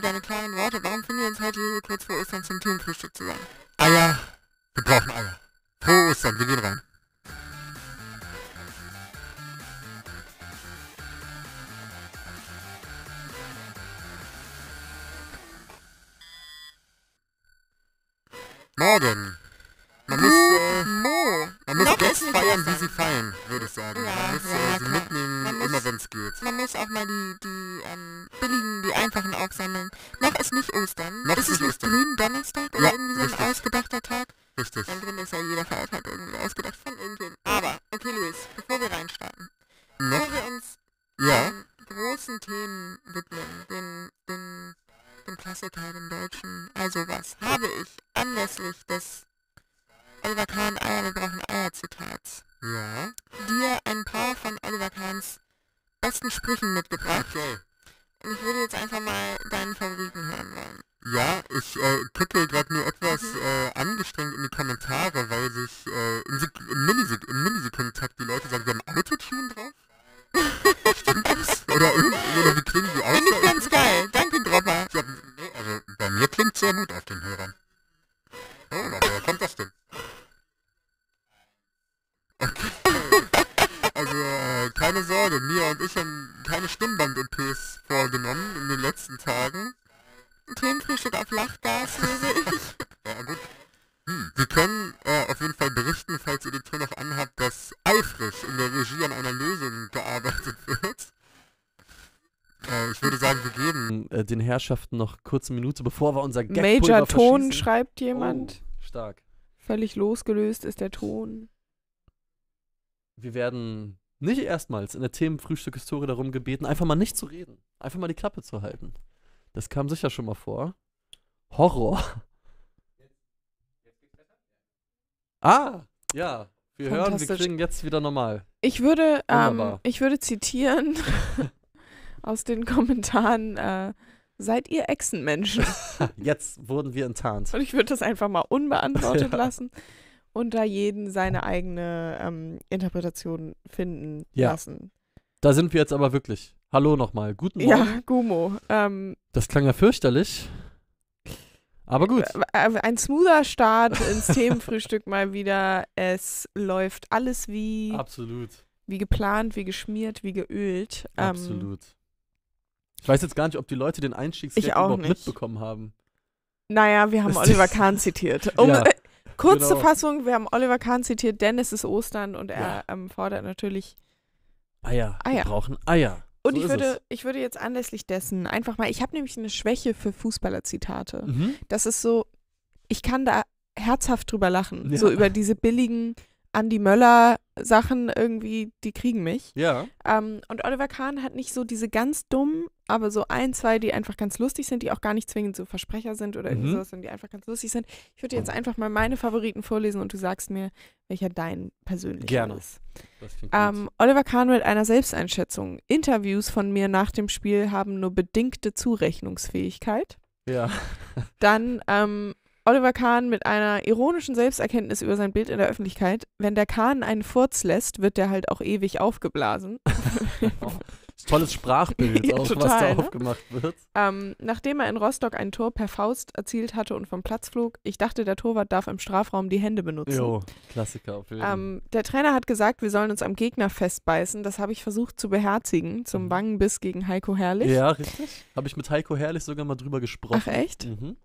für deine klaren Worte. Warum finden wir uns heute hier kurz vor Ostern zum Thunfrühstück zusammen? Eier. Wir brauchen Eier. Frohe Ostern. Wir gehen es ist schon keine Stimmband-OPs vorgenommen in den letzten Tagen. Hirnfrühstück auf Lachgaslöse. ja, gut. Hm. Sie können äh, auf jeden Fall berichten, falls ihr den Ton noch anhabt, dass eifrig in der Regie an einer Lösung gearbeitet wird. Äh, ich würde sagen, wir geben äh, den Herrschaften noch kurze Minute, bevor wir unser Gag Major Ton verschießen. schreibt jemand. Oh, stark. Völlig losgelöst ist der Ton. Wir werden nicht erstmals in der Themenfrühstück-Historie darum gebeten, einfach mal nicht zu reden, einfach mal die Klappe zu halten. Das kam sicher schon mal vor. Horror. Ah, ja. Wir hören, wir klingen jetzt wieder normal. Ich würde, ähm, ich würde zitieren aus den Kommentaren, äh, seid ihr Echsenmenschen? jetzt wurden wir enttarnt. Und ich würde das einfach mal unbeantwortet ja. lassen und da jeden seine eigene ähm, Interpretation finden ja. lassen. Da sind wir jetzt aber wirklich. Hallo nochmal. Guten Morgen. Ja, Gumo. Ähm, das klang ja fürchterlich. Aber gut. Äh, ein smoother Start ins Themenfrühstück mal wieder. Es läuft alles wie. Absolut. Wie geplant, wie geschmiert, wie geölt. Ähm, Absolut. Ich weiß jetzt gar nicht, ob die Leute den Einstiegsgag überhaupt nicht. mitbekommen haben. Naja, wir haben Oliver Kahn zitiert. Um, ja. Äh, Kurze genau. Fassung, wir haben Oliver Kahn zitiert, denn es ist Ostern und er ja. ähm, fordert natürlich Eier. Eier. Wir brauchen Eier. Und so ich, würde, ich würde jetzt anlässlich dessen einfach mal, ich habe nämlich eine Schwäche für Fußballer-Zitate. Mhm. Das ist so, ich kann da herzhaft drüber lachen, ja. so über diese billigen Andy Möller Sachen irgendwie, die kriegen mich. Ja. Ähm, und Oliver Kahn hat nicht so diese ganz dummen, aber so ein, zwei, die einfach ganz lustig sind, die auch gar nicht zwingend so Versprecher sind oder mhm. irgendwie sowas, sondern die einfach ganz lustig sind. Ich würde jetzt einfach mal meine Favoriten vorlesen und du sagst mir, welcher dein persönlicher Gerne. ist. Ähm, Oliver Kahn mit einer Selbsteinschätzung. Interviews von mir nach dem Spiel haben nur bedingte Zurechnungsfähigkeit. Ja. Dann ähm, Oliver Kahn mit einer ironischen Selbsterkenntnis über sein Bild in der Öffentlichkeit. Wenn der Kahn einen Furz lässt, wird der halt auch ewig aufgeblasen. Oh, tolles Sprachbild, ja, auch, total, was da ne? aufgemacht wird. Ähm, nachdem er in Rostock ein Tor per Faust erzielt hatte und vom Platz flog, ich dachte, der Torwart darf im Strafraum die Hände benutzen. Jo, Klassiker. Auf jeden. Ähm, der Trainer hat gesagt, wir sollen uns am Gegner festbeißen. Das habe ich versucht zu beherzigen, zum mhm. Wangenbiss gegen Heiko Herrlich. Ja, richtig. Habe ich mit Heiko Herrlich sogar mal drüber gesprochen. Ach, echt? Mhm.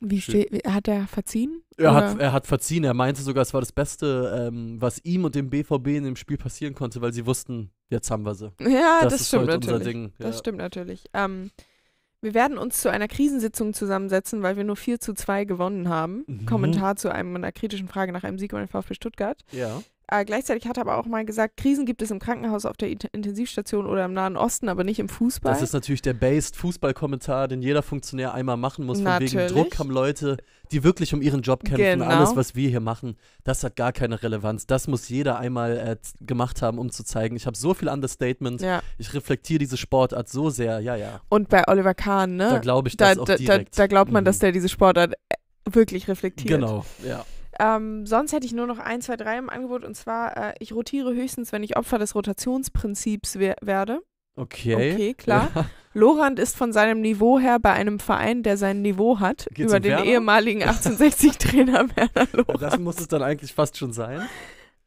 Wie steht, hat er verziehen? Er hat, er hat verziehen. Er meinte sogar, es war das Beste, ähm, was ihm und dem BVB in dem Spiel passieren konnte, weil sie wussten, jetzt haben wir sie. Ja, das, das stimmt natürlich. Ja. Das stimmt natürlich. wir werden uns zu einer Krisensitzung zusammensetzen, weil wir nur 4 zu 2 gewonnen haben. Mhm. Kommentar zu einem, einer kritischen Frage nach einem Sieg über den VfB Stuttgart. Ja. Äh, gleichzeitig hat er aber auch mal gesagt, Krisen gibt es im Krankenhaus, auf der I Intensivstation oder im Nahen Osten, aber nicht im Fußball. Das ist natürlich der based Fußballkommentar, den jeder Funktionär einmal machen muss. Natürlich. wegen Druck haben Leute, die wirklich um ihren Job kämpfen. Genau. Alles, was wir hier machen, das hat gar keine Relevanz. Das muss jeder einmal äh, gemacht haben, um zu zeigen, ich habe so viel Understatement, ja. ich reflektiere diese Sportart so sehr, ja, ja. Und bei Oliver Kahn, ne? Da glaube ich da, auch direkt. Da, da glaubt man, mhm. dass der diese Sportart äh, wirklich reflektiert. Genau, ja. Ähm, sonst hätte ich nur noch ein, zwei, drei im Angebot und zwar, äh, ich rotiere höchstens, wenn ich Opfer des Rotationsprinzips wer werde. Okay. Okay, klar. Ja. Lorand ist von seinem Niveau her bei einem Verein, der sein Niveau hat, Geht's über um den Werner? ehemaligen 1860-Trainer Werner Lorand. Das muss es dann eigentlich fast schon sein.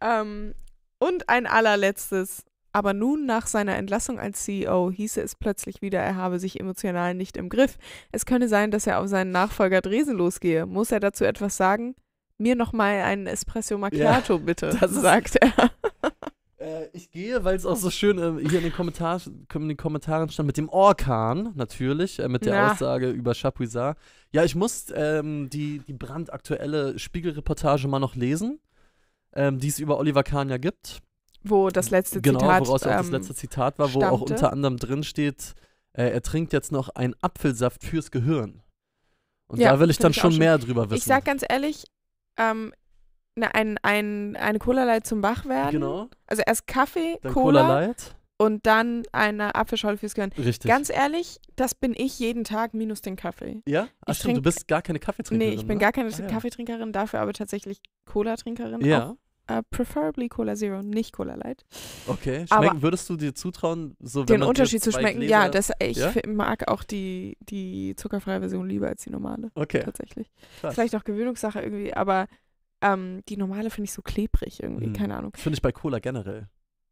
Ähm, und ein allerletztes. Aber nun nach seiner Entlassung als CEO hieße es plötzlich wieder, er habe sich emotional nicht im Griff. Es könne sein, dass er auf seinen Nachfolger Dresen losgehe. Muss er dazu etwas sagen? Mir nochmal einen Espresso Macchiato, ja, bitte, sagt er. Äh, ich gehe, weil es auch so schön äh, hier in den, Kommentar, in den, Kommentaren stand, mit dem Orkan natürlich, äh, mit der Na. Aussage über Chapuisat. Ja, ich muss ähm, die, die brandaktuelle Spiegelreportage mal noch lesen, ähm, die es über Oliver Kahn ja gibt. Wo das letzte genau, Zitat Genau, woraus ähm, das letzte Zitat war, wo stammte. auch unter anderem drin steht, äh, er trinkt jetzt noch einen Apfelsaft fürs Gehirn. Und ja, da will ich dann schon, schon mehr drüber wissen. Ich sag ganz ehrlich, ähm, eine, ein, ein, eine Cola Light zum Wachwerden. Genau. Also erst Kaffee, dann Cola, Cola Light. Und dann eine Apfelschorle fürs Gehirn. Richtig. Ganz ehrlich, das bin ich jeden Tag minus den Kaffee. Ja? Ach stimmt, du bist gar keine Kaffeetrinkerin. Nee, ich bin ne? gar keine ne? ah, ja. Kaffeetrinkerin, dafür aber tatsächlich Cola-Trinkerin. Ja. Auch äh, preferably Cola Zero, nicht Cola Light. Okay, schmecken aber würdest du dir zutrauen, so Den Unterschied zu schmecken, Gläser, ja, das, ich ja? mag auch die, die zuckerfreie Version lieber als die normale. Okay. Tatsächlich. Krass. Vielleicht auch Gewöhnungssache irgendwie, aber ähm, die normale finde ich so klebrig irgendwie, mhm. keine Ahnung. Finde ich bei Cola generell.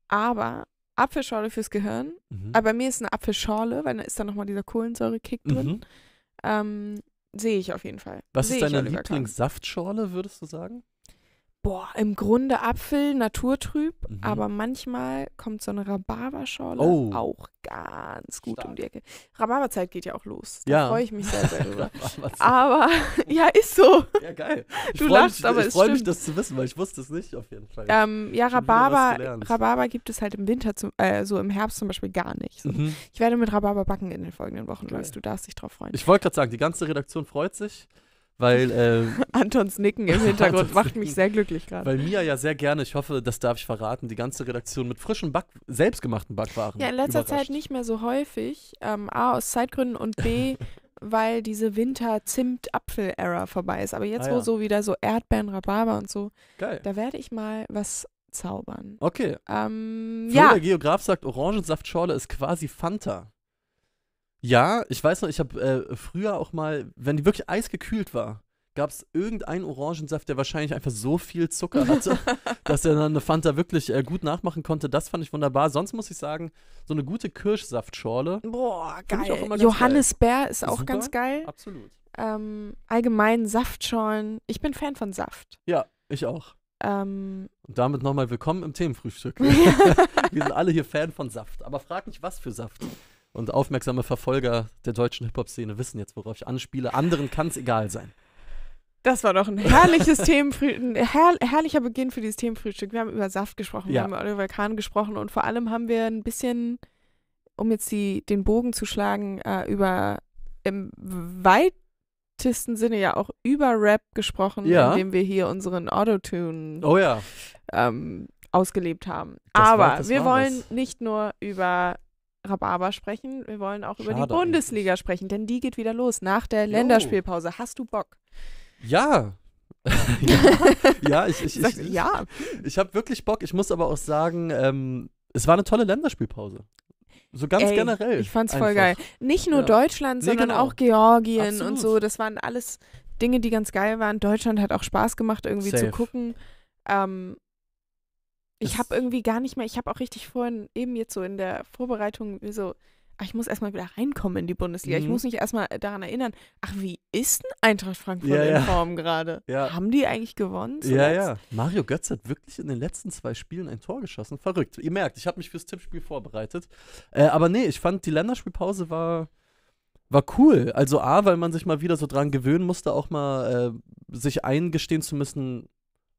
Aber Apfelschorle fürs Gehirn, mhm. aber bei mir ist eine Apfelschorle, weil da ist dann nochmal dieser Kohlensäure-Kick drin. Mhm. Ähm, Sehe ich auf jeden Fall. Was Seh ist deine Lieblingssaftschorle, würdest du sagen? Boah, im Grunde Apfel, naturtrüb, mhm. aber manchmal kommt so eine Rhabarberschorle oh. auch ganz gut Stark. um die Ecke. Rhabarberzeit geht ja auch los. Da ja. freue ich mich sehr, sehr drüber. aber ja, ist so. Ja, geil. Ich du lachst, mich, aber ich freue mich, das zu wissen, weil ich wusste es nicht auf jeden Fall. Ähm, ja, Rhabarber, Rhabarber gibt es halt im Winter, zum, äh, so im Herbst zum Beispiel gar nicht. So. Mhm. Ich werde mit Rhabarber backen in den folgenden Wochen, okay. Luis. Du darfst dich drauf freuen. Ich wollte gerade sagen, die ganze Redaktion freut sich weil. Äh, Antons Nicken im Hintergrund macht mich sehr glücklich gerade. Weil Mia ja sehr gerne, ich hoffe, das darf ich verraten, die ganze Redaktion mit frischen Back, selbstgemachten Backwaren. Ja, in letzter überrascht. Zeit nicht mehr so häufig. Ähm, A, aus Zeitgründen und B, weil diese Winter-Zimt-Apfel-Ära vorbei ist. Aber jetzt, ah, ja. wo so wieder so Erdbeeren, Rhabarber und so, Geil. da werde ich mal was zaubern. Okay. Ähm, ja. der Geograf sagt, Orangensaftschorle ist quasi Fanta. Ja, ich weiß noch, ich habe äh, früher auch mal, wenn die wirklich eisgekühlt war, gab es irgendeinen Orangensaft, der wahrscheinlich einfach so viel Zucker hatte, dass er dann eine Fanta wirklich äh, gut nachmachen konnte. Das fand ich wunderbar. Sonst muss ich sagen, so eine gute Kirschsaftschorle. Boah, geil. Johannisbeer ist auch Super. ganz geil. Absolut. Ähm, allgemein Saftschorlen. Ich bin Fan von Saft. Ja, ich auch. Ähm, Und damit nochmal willkommen im Themenfrühstück. Wir sind alle hier Fan von Saft. Aber frag nicht, was für Saft. Und aufmerksame Verfolger der deutschen Hip-Hop-Szene wissen jetzt, worauf ich anspiele. Anderen kann es egal sein. Das war doch ein herrliches Themenfrühstück, herr herrlicher Beginn für dieses Themenfrühstück. Wir haben über Saft gesprochen, ja. wir haben über Oliver Kahn gesprochen und vor allem haben wir ein bisschen, um jetzt die, den Bogen zu schlagen, äh, über im weitesten Sinne ja auch über Rap gesprochen, ja. indem wir hier unseren Autotune oh ja. ähm, ausgelebt haben. Das Aber war, wir wollen es. nicht nur über Rhabarber sprechen, wir wollen auch Schade über die Bundesliga eigentlich. sprechen, denn die geht wieder los nach der jo. Länderspielpause. Hast du Bock? Ja. ja. ja, ich, ich, ich, ja. ich, habe wirklich Bock. Ich muss aber auch sagen, ähm, es war eine tolle Länderspielpause. So ganz Ey, generell. Ich fand's einfach. voll geil. Nicht nur ja. Deutschland, sondern nee, genau. auch Georgien Absolut. und so. Das waren alles Dinge, die ganz geil waren. Deutschland hat auch Spaß gemacht, irgendwie Safe. zu gucken. Ähm, ich habe irgendwie gar nicht mehr, ich habe auch richtig vorhin eben jetzt so in der Vorbereitung so, ach, ich muss erstmal wieder reinkommen in die Bundesliga. Mhm. Ich muss mich erstmal äh, daran erinnern, ach, wie ist denn Eintracht Frankfurt ja, in Form gerade? Ja. Haben die eigentlich gewonnen? Zuletzt? Ja, ja. Mario Götz hat wirklich in den letzten zwei Spielen ein Tor geschossen. Verrückt. Ihr merkt, ich habe mich fürs Tippspiel vorbereitet. Äh, aber nee, ich fand, die Länderspielpause war, war cool. Also A, weil man sich mal wieder so dran gewöhnen musste, auch mal äh, sich eingestehen zu müssen,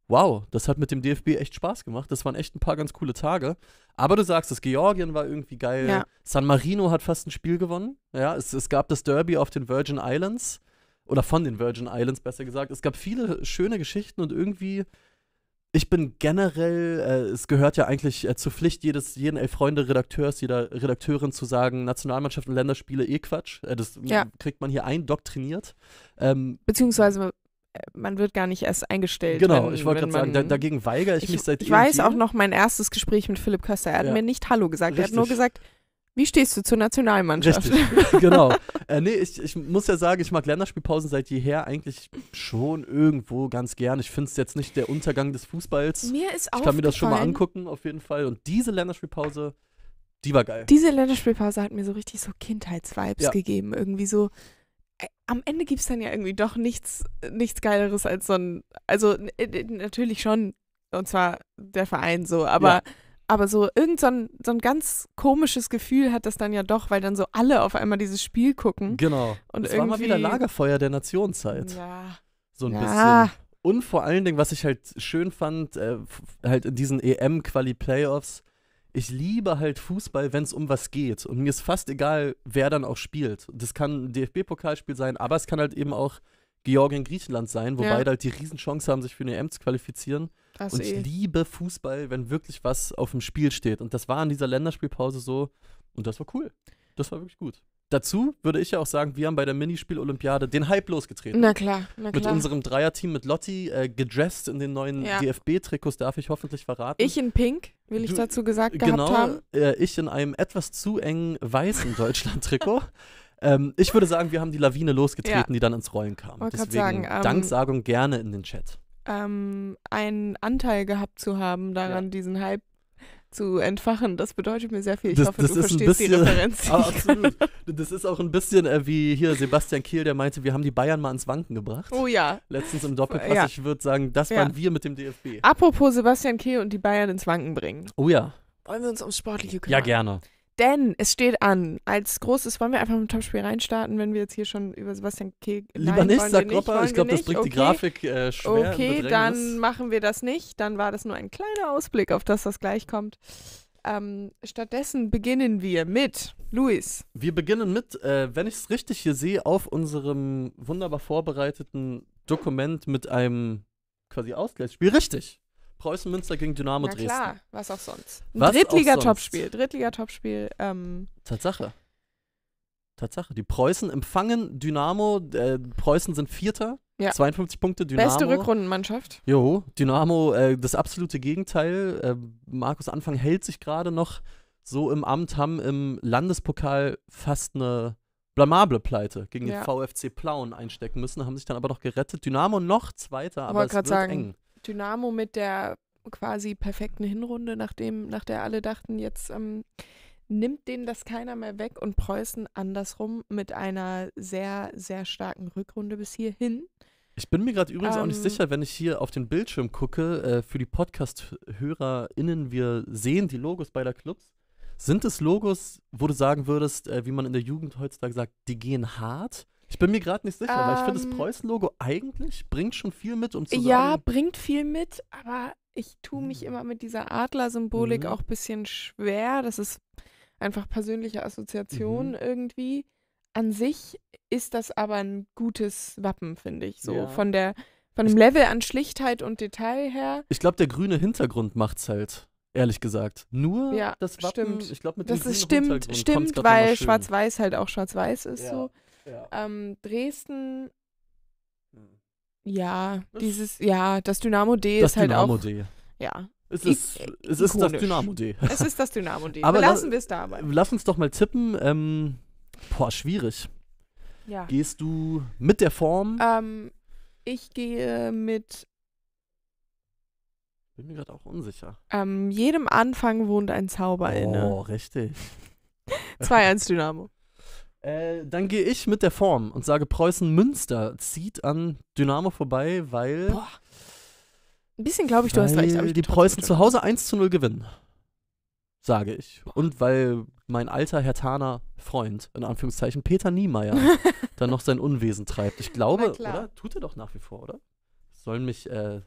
wow, das hat mit dem DFB echt Spaß gemacht. Das waren echt ein paar ganz coole Tage. Aber du sagst das Georgien war irgendwie geil. Ja. San Marino hat fast ein Spiel gewonnen. Ja, es, es, gab das Derby auf den Virgin Islands. Oder von den Virgin Islands, besser gesagt. Es gab viele schöne Geschichten und irgendwie, ich bin generell, äh, es gehört ja eigentlich äh, zur Pflicht jedes, jeden Elf-Freunde-Redakteurs, jeder Redakteurin zu sagen, Nationalmannschaften, Länderspiele, eh Quatsch. Äh, das ja. kriegt man hier eindoktriniert. Ähm, Beziehungsweise man wird gar nicht erst eingestellt. Genau, wenn, ich wollte gerade sagen, da, dagegen weigere ich, ich, mich seit Ich weiß auch noch mein erstes Gespräch mit Philipp Köster. Er hat ja. mir nicht Hallo gesagt. Richtig. Er hat nur gesagt, wie stehst du zur Nationalmannschaft? Richtig, genau. äh, nee, ich, ich muss ja sagen, ich mag Länderspielpausen seit jeher eigentlich schon irgendwo ganz gern. Ich finde es jetzt nicht der Untergang des Fußballs. Mir ist auch. Ich kann mir das schon mal angucken, auf jeden Fall. Und diese Länderspielpause, die war geil. Diese Länderspielpause hat mir so richtig so Kindheitsvibes ja. gegeben. Irgendwie so am Ende gibt es dann ja irgendwie doch nichts, nichts Geileres als so ein, also äh, natürlich schon, und zwar der Verein so, aber, ja. aber so irgend so ein, so ein ganz komisches Gefühl hat das dann ja doch, weil dann so alle auf einmal dieses Spiel gucken. Genau. Und es war mal wieder Lagerfeuer der Nationzeit. Ja. So ein ja. bisschen. Und vor allen Dingen, was ich halt schön fand, äh, halt in diesen EM-Quali-Playoffs, ich liebe halt Fußball, wenn es um was geht. Und mir ist fast egal, wer dann auch spielt. Das kann ein DFB-Pokalspiel sein, aber es kann halt eben auch Georgien, Griechenland sein, wo ja. beide halt die Riesenchance haben, sich für eine EM zu qualifizieren. Das und ich eh. liebe Fußball, wenn wirklich was auf dem Spiel steht. Und das war in dieser Länderspielpause so. Und das war cool. Das war wirklich gut dazu würde ich ja auch sagen, wir haben bei der Minispiel-Olympiade den Hype losgetreten. Na klar, na klar. Mit unserem Dreierteam mit Lotti, äh, gedressed in den neuen ja. DFB-Trikots, darf ich hoffentlich verraten. Ich in Pink, will du, ich dazu gesagt genau, gehabt haben. Genau, äh, ich in einem etwas zu engen weißen Deutschland-Trikot. ähm, ich würde sagen, wir haben die Lawine losgetreten, ja. die dann ins Rollen kam. Wollt Deswegen sagen, ähm, Danksagung gerne in den Chat. Ähm, einen Anteil gehabt zu haben daran, ja. diesen Hype zu entfachen. Das bedeutet mir sehr viel. Ich das, hoffe, das du verstehst bisschen, die Referenz. Ah, absolut. Das ist auch ein bisschen äh, wie hier Sebastian Kehl, der meinte, wir haben die Bayern mal ans Wanken gebracht. Oh ja. Letztens im Doppelpass. Ja. Ich würde sagen, das ja. waren wir mit dem DFB. Apropos Sebastian Kehl und die Bayern ins Wanken bringen. Oh ja. Wollen wir uns ums Sportliche kümmern? Ja, gerne. Denn es steht an, als großes wollen wir einfach mit dem Topspiel reinstarten, wenn wir jetzt hier schon über Sebastian Kehl Lieber nicht, sagt Gropper. Ich glaube, das bringt okay. die Grafik äh, schwer. Okay, dann machen wir das nicht. Dann war das nur ein kleiner Ausblick auf das, was gleich kommt. Ähm, stattdessen beginnen wir mit Luis. Wir beginnen mit, äh, wenn ich es richtig hier sehe, auf unserem wunderbar vorbereiteten Dokument mit einem quasi Ausgleichsspiel. Richtig. Preußen Münster gegen Dynamo Na Dresden. Klar, was auch sonst. Drittliga-Topspiel. Drittliga-Topspiel. Ähm. Tatsache. Tatsache. Die Preußen empfangen Dynamo. Äh, Preußen sind Vierter. Ja. 52 Punkte, Dynamo. Beste Rückrundenmannschaft. Jo, Dynamo, äh, das absolute Gegenteil. Äh, Markus Anfang hält sich gerade noch so im Amt, haben im Landespokal fast eine blamable Pleite gegen ja. den VfC Plauen einstecken müssen, haben sich dann aber noch gerettet. Dynamo noch Zweiter, aber es wird sagen, eng. Dynamo mit der quasi perfekten Hinrunde, nachdem, nach der alle dachten, jetzt ähm, nimmt denen das keiner mehr weg und Preußen andersrum mit einer sehr, sehr starken Rückrunde bis hierhin. Ich bin mir gerade übrigens ähm, auch nicht ähm. sicher, wenn ich hier auf den Bildschirm gucke, äh, für die Podcast-HörerInnen, wir sehen die Logos beider Clubs. Sind es Logos, wo du sagen würdest, äh, wie man in der Jugend heutzutage sagt, die gehen hart? Ich bin mir gerade nicht sicher, ähm, weil ich finde, das ähm. Preußen-Logo eigentlich bringt schon viel mit, um zu sagen. Ja, bringt viel mit, aber ich tue mich hm. immer mit dieser Adler-Symbolik mhm. auch ein bisschen schwer. Das ist einfach persönliche Assoziation mhm. irgendwie. An sich ist das aber ein gutes Wappen, finde ich. So ja. von der von dem Level an Schlichtheit und Detail her. Ich glaube, der grüne Hintergrund macht es halt, ehrlich gesagt. Nur ja, das Wappen, stimmt. ich glaube, mit dem das dem ist, stimmt, stimmt, weil schwarz-weiß halt auch schwarz-weiß ist ja. so. Ja. Ähm, Dresden. Hm. Ja, das dieses, ja, das Dynamo D das ist halt Dynamo auch. D. Ja. Es ist, äh, es ist das Dynamo D. Es ist das Dynamo D. Aber lassen wir es dabei. Lass uns doch mal tippen. Ähm, boah, schwierig. Ja. Gehst du mit der Form? Ähm, ich gehe mit. Bin mir gerade auch unsicher. Ähm, jedem Anfang wohnt ein Zauber oh, inne. Oh, richtig. 2-1 Dynamo. Äh, dann gehe ich mit der Form und sage, Preußen Münster zieht an Dynamo vorbei, weil. Boah. Ein bisschen glaube ich, du hast recht. die Preußen zu Hause 1 zu 0 gewinnen. Sage ich. Und weil mein alter Herr Hertaner Freund, in Anführungszeichen, Peter Niemeyer, dann noch sein Unwesen treibt. Ich glaube, oder? Tut er doch nach wie vor, oder? Sollen mich äh,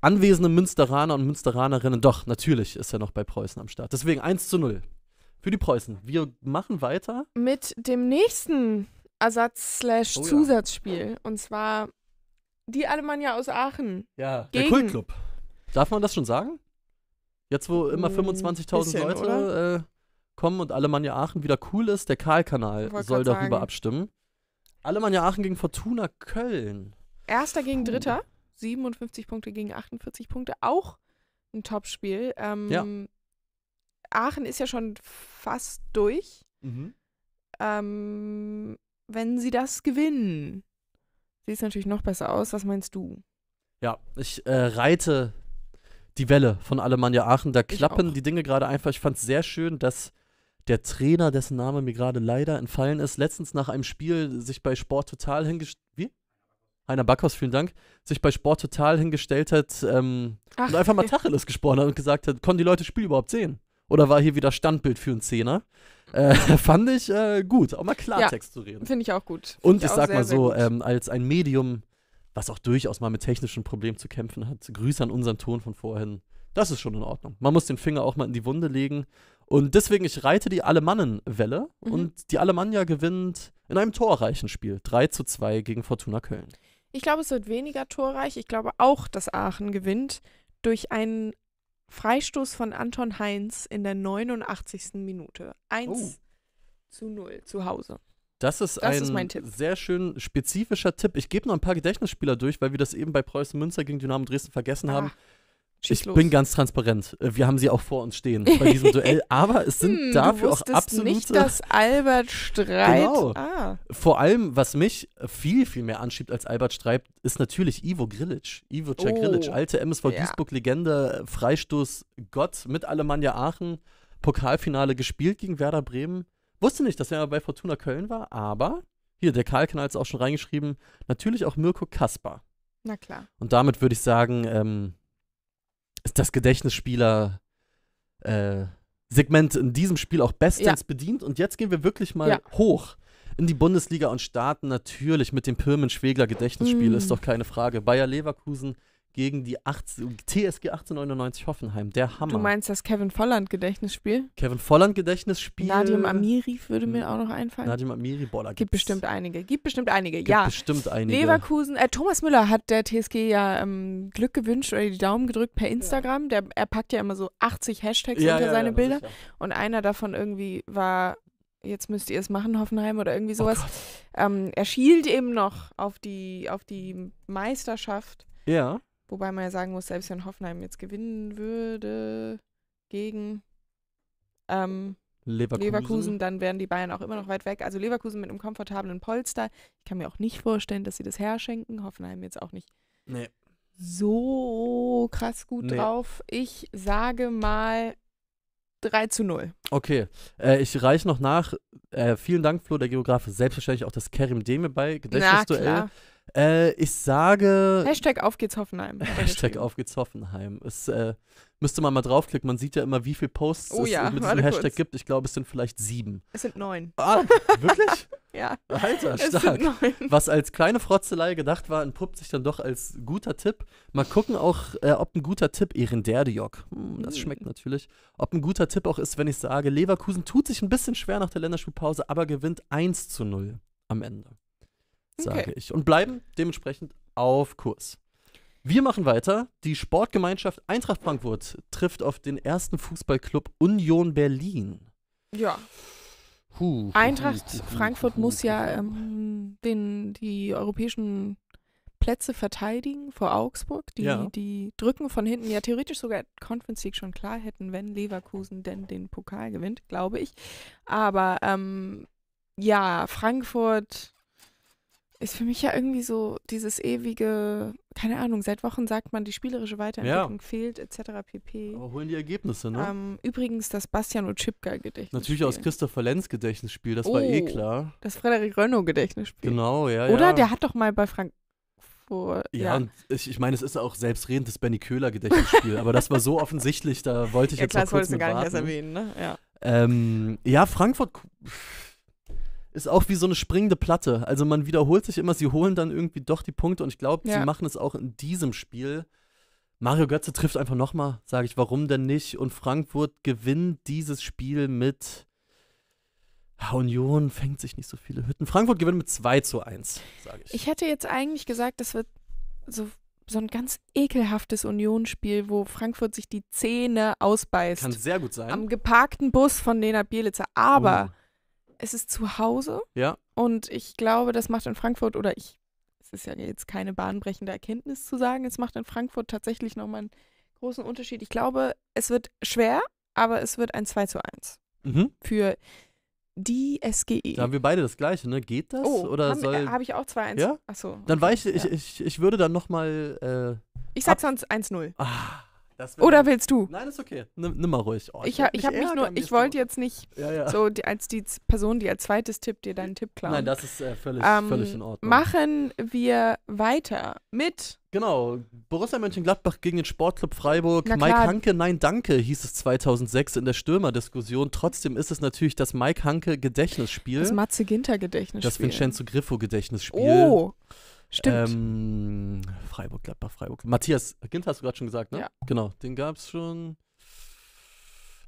anwesende Münsteraner und Münsteranerinnen, doch, natürlich ist er noch bei Preußen am Start. Deswegen 1 zu 0 für die Preußen. Wir machen weiter. Mit dem nächsten Ersatz-Zusatzspiel. Oh ja. Und zwar die Alemannia aus Aachen. Ja, der Kultclub. Darf man das schon sagen? Jetzt, wo immer 25.000 Leute äh, kommen und Alemannia Aachen wieder cool ist, der Karl-Kanal soll darüber sagen. abstimmen. Alemannia Aachen gegen Fortuna Köln. Erster gegen Dritter. 57 Punkte gegen 48 Punkte. Auch ein Topspiel. Ähm, ja. Aachen ist ja schon fast durch. Mhm. Ähm, wenn sie das gewinnen, sieht es natürlich noch besser aus. Was meinst du? Ja, ich äh, reite die Welle von Alemannia Aachen. Da klappen die Dinge gerade einfach. Ich fand es sehr schön, dass der Trainer, dessen Name mir gerade leider entfallen ist, letztens nach einem Spiel sich bei Sport Total hingestellt. Wie? Heiner Backhaus, vielen Dank, sich bei Sport Total hingestellt hat ähm, und einfach mal Tacheles gesprochen hat und gesagt hat, konnten die Leute das Spiel überhaupt sehen? Oder war hier wieder Standbild für einen Zehner? Äh, fand ich äh, gut, auch mal Klartext ja, zu reden. Finde ich auch gut. Find Und ich, ich sag sehr, mal so, ähm, als ein Medium, was auch durchaus mal mit technischen Problemen zu kämpfen hat, Grüße an unseren Ton von vorhin. Das ist schon in Ordnung. Man muss den Finger auch mal in die Wunde legen. Und deswegen, ich reite die Alemannenwelle Mhm. Und die Alemannia gewinnt in einem torreichen Spiel. 3 zu 2 gegen Fortuna Köln. Ich glaube, es wird weniger torreich. Ich glaube auch, dass Aachen gewinnt durch einen Freistoß von Anton Heinz in der 89. Minute. 1 oh. zu 0 zu Hause. Das ist das ein ist sehr schön spezifischer Tipp. Ich gebe noch ein paar Gedächtnisspieler durch, weil wir das eben bei Preußen Münster gegen Dynamo Dresden vergessen ah. haben. Schieß ich los. bin ganz transparent. Äh, wir haben sie auch vor uns stehen bei diesem Duell. Aber es sind hm, dafür auch absolute. Nicht dass Albert Streit. Genau. Ah. Vor allem, was mich viel viel mehr anschiebt als Albert Streit, ist natürlich Ivo Grilic. Ivo oh. alte MSV ja. Duisburg Legende, Freistoß Gott mit Alemannia Aachen, Pokalfinale gespielt gegen Werder Bremen. Wusste nicht, dass er bei Fortuna Köln war, aber hier der Karl hat es auch schon reingeschrieben. Natürlich auch Mirko Kaspar. Na klar. Und damit würde ich sagen. Ähm, ist das Gedächtnisspieler äh, Segment in diesem Spiel auch bestens ja. bedient. Und jetzt gehen wir wirklich mal ja. hoch in die Bundesliga und starten natürlich mit dem Pirmin-Schwegler Gedächtnisspiel, mm. ist doch keine Frage. Bayer Leverkusen gegen die 18, TSG 1899 Hoffenheim. Der Hammer. Du meinst das Kevin Volland Gedächtnisspiel? Kevin Volland Gedächtnisspiel. Nadim Amiri würde mir auch noch einfallen. Nadim Amiri, boah, da gibt bestimmt einige. Gibt bestimmt einige. Gibt ja. bestimmt einige. Leverkusen, äh, Thomas Müller hat der TSG ja ähm, Glück gewünscht oder die Daumen gedrückt per Instagram. Der, er packt ja immer so 80 Hashtags ja, unter ja, seine ja, Bilder und einer davon irgendwie war jetzt müsst ihr es machen, Hoffenheim oder irgendwie oh sowas. Oh ähm, er schielt eben noch auf die auf die Meisterschaft. Ja. Wobei man ja sagen muss, selbst wenn Hoffenheim jetzt gewinnen würde gegen ähm, Leverkusen. Leverkusen. dann wären die Bayern auch immer noch weit weg. Also Leverkusen mit einem komfortablen Polster. Ich kann mir auch nicht vorstellen, dass sie das herschenken. Hoffenheim jetzt auch nicht nee. so krass gut nee. drauf. Ich sage mal 3 zu 0. Okay, äh, ich reiche noch nach. Äh, vielen Dank, Flo, der Geograf. Selbstverständlich auch das Kerim Deme bei Gedächtnisduell. Äh, ich sage. Hashtag auf geht's Hoffenheim. Hashtag auf geht's Hoffenheim. Es, äh, müsste man mal draufklicken. Man sieht ja immer, wie viele Posts oh, es ja, mit diesem Hashtag kurz. gibt. Ich glaube, es sind vielleicht sieben. Es sind neun. Ah, wirklich? ja. Alter, stark. Was als kleine Frotzelei gedacht war, entpuppt sich dann doch als guter Tipp. Mal gucken auch, äh, ob ein guter Tipp ihren hm, das mhm. schmeckt natürlich, ob ein guter Tipp auch ist, wenn ich sage, Leverkusen tut sich ein bisschen schwer nach der Länderspielpause, aber gewinnt 1 zu 0 am Ende sage okay. ich. Und bleiben dementsprechend auf Kurs. Wir machen weiter. Die Sportgemeinschaft Eintracht Frankfurt trifft auf den ersten Fußballclub Union Berlin. Ja. Huh, Eintracht huh, huh, Frankfurt muss ja ähm, den, die europäischen Plätze verteidigen vor Augsburg. Die, ja. die drücken von hinten ja theoretisch sogar Conference League schon klar hätten, wenn Leverkusen denn den Pokal gewinnt, glaube ich. Aber ähm, ja, Frankfurt ist für mich ja irgendwie so dieses ewige, keine Ahnung, seit Wochen sagt man, die spielerische Weiterentwicklung ja. fehlt, etc. pp. Aber holen die Ergebnisse, ne? Ähm, übrigens das Bastian Utschipka-Gedächtnisspiel. Natürlich aus Christopher Lenz Gedächtnisspiel, das oh, war eh oh, klar. Das Frederik Rönnow Gedächtnisspiel. Genau, ja, Oder ja. der hat doch mal bei Frank ja, ja, ich, ich meine, es ist auch selbstredend das Benny Köhler Gedächtnisspiel, aber das war so offensichtlich, da wollte ich ja, jetzt klar, mal kurz das wolltest du gar warten. nicht erst erwähnen, ne? Ja. Ähm, ja, Frankfurt ist auch wie so eine springende Platte. Also man wiederholt sich immer, sie holen dann irgendwie doch die Punkte und ich glaube, ja. sie machen es auch in diesem Spiel. Mario Götze trifft einfach nochmal, sage ich, warum denn nicht? Und Frankfurt gewinnt dieses Spiel mit Union fängt sich nicht so viele Hütten. Frankfurt gewinnt mit 2 zu 1, sage ich. Ich hätte jetzt eigentlich gesagt, das wird so, so ein ganz ekelhaftes Union-Spiel, wo Frankfurt sich die Zähne ausbeißt. Kann sehr gut sein. Am geparkten Bus von Lena Bielitzer. Aber oh es ist zu Hause. Ja. Und ich glaube, das macht in Frankfurt, oder ich, es ist ja jetzt keine bahnbrechende Erkenntnis zu sagen, es macht in Frankfurt tatsächlich nochmal einen großen Unterschied. Ich glaube, es wird schwer, aber es wird ein 2 zu 1. Mhm. Für die SGE. Da haben wir beide das gleiche, ne? Geht das? Oh, oder haben, soll. habe ich auch 2-1. Ja? Achso. Okay. Dann weiß ich, ja. ich, ich, ich würde dann nochmal. Äh, ich sag sonst 1-0. Ah. Oder willst du? Nein, ist okay. Nimm, nimm mal ruhig. Oh, ich ich, ich, mich nur, ich wollte jetzt nicht ja, ja. so die, als die Person, die als zweites Tipp dir deinen Tipp klaut. Nein, das ist äh, völlig, ähm, völlig in Ordnung. Machen wir weiter mit. Genau, Borussia Mönchengladbach gegen den Sportclub Freiburg. Mike Hanke, nein, danke, hieß es 2006 in der Stürmerdiskussion. Trotzdem ist es natürlich das Mike Hanke Gedächtnisspiel. Das Matze Ginter Gedächtnisspiel. Das Vincenzo Griffo Gedächtnisspiel. Oh. Stimmt. Ähm, Freiburg, Gladbach, Freiburg. Matthias Ginter hast du gerade schon gesagt, ne? Ja. Genau, den gab es schon.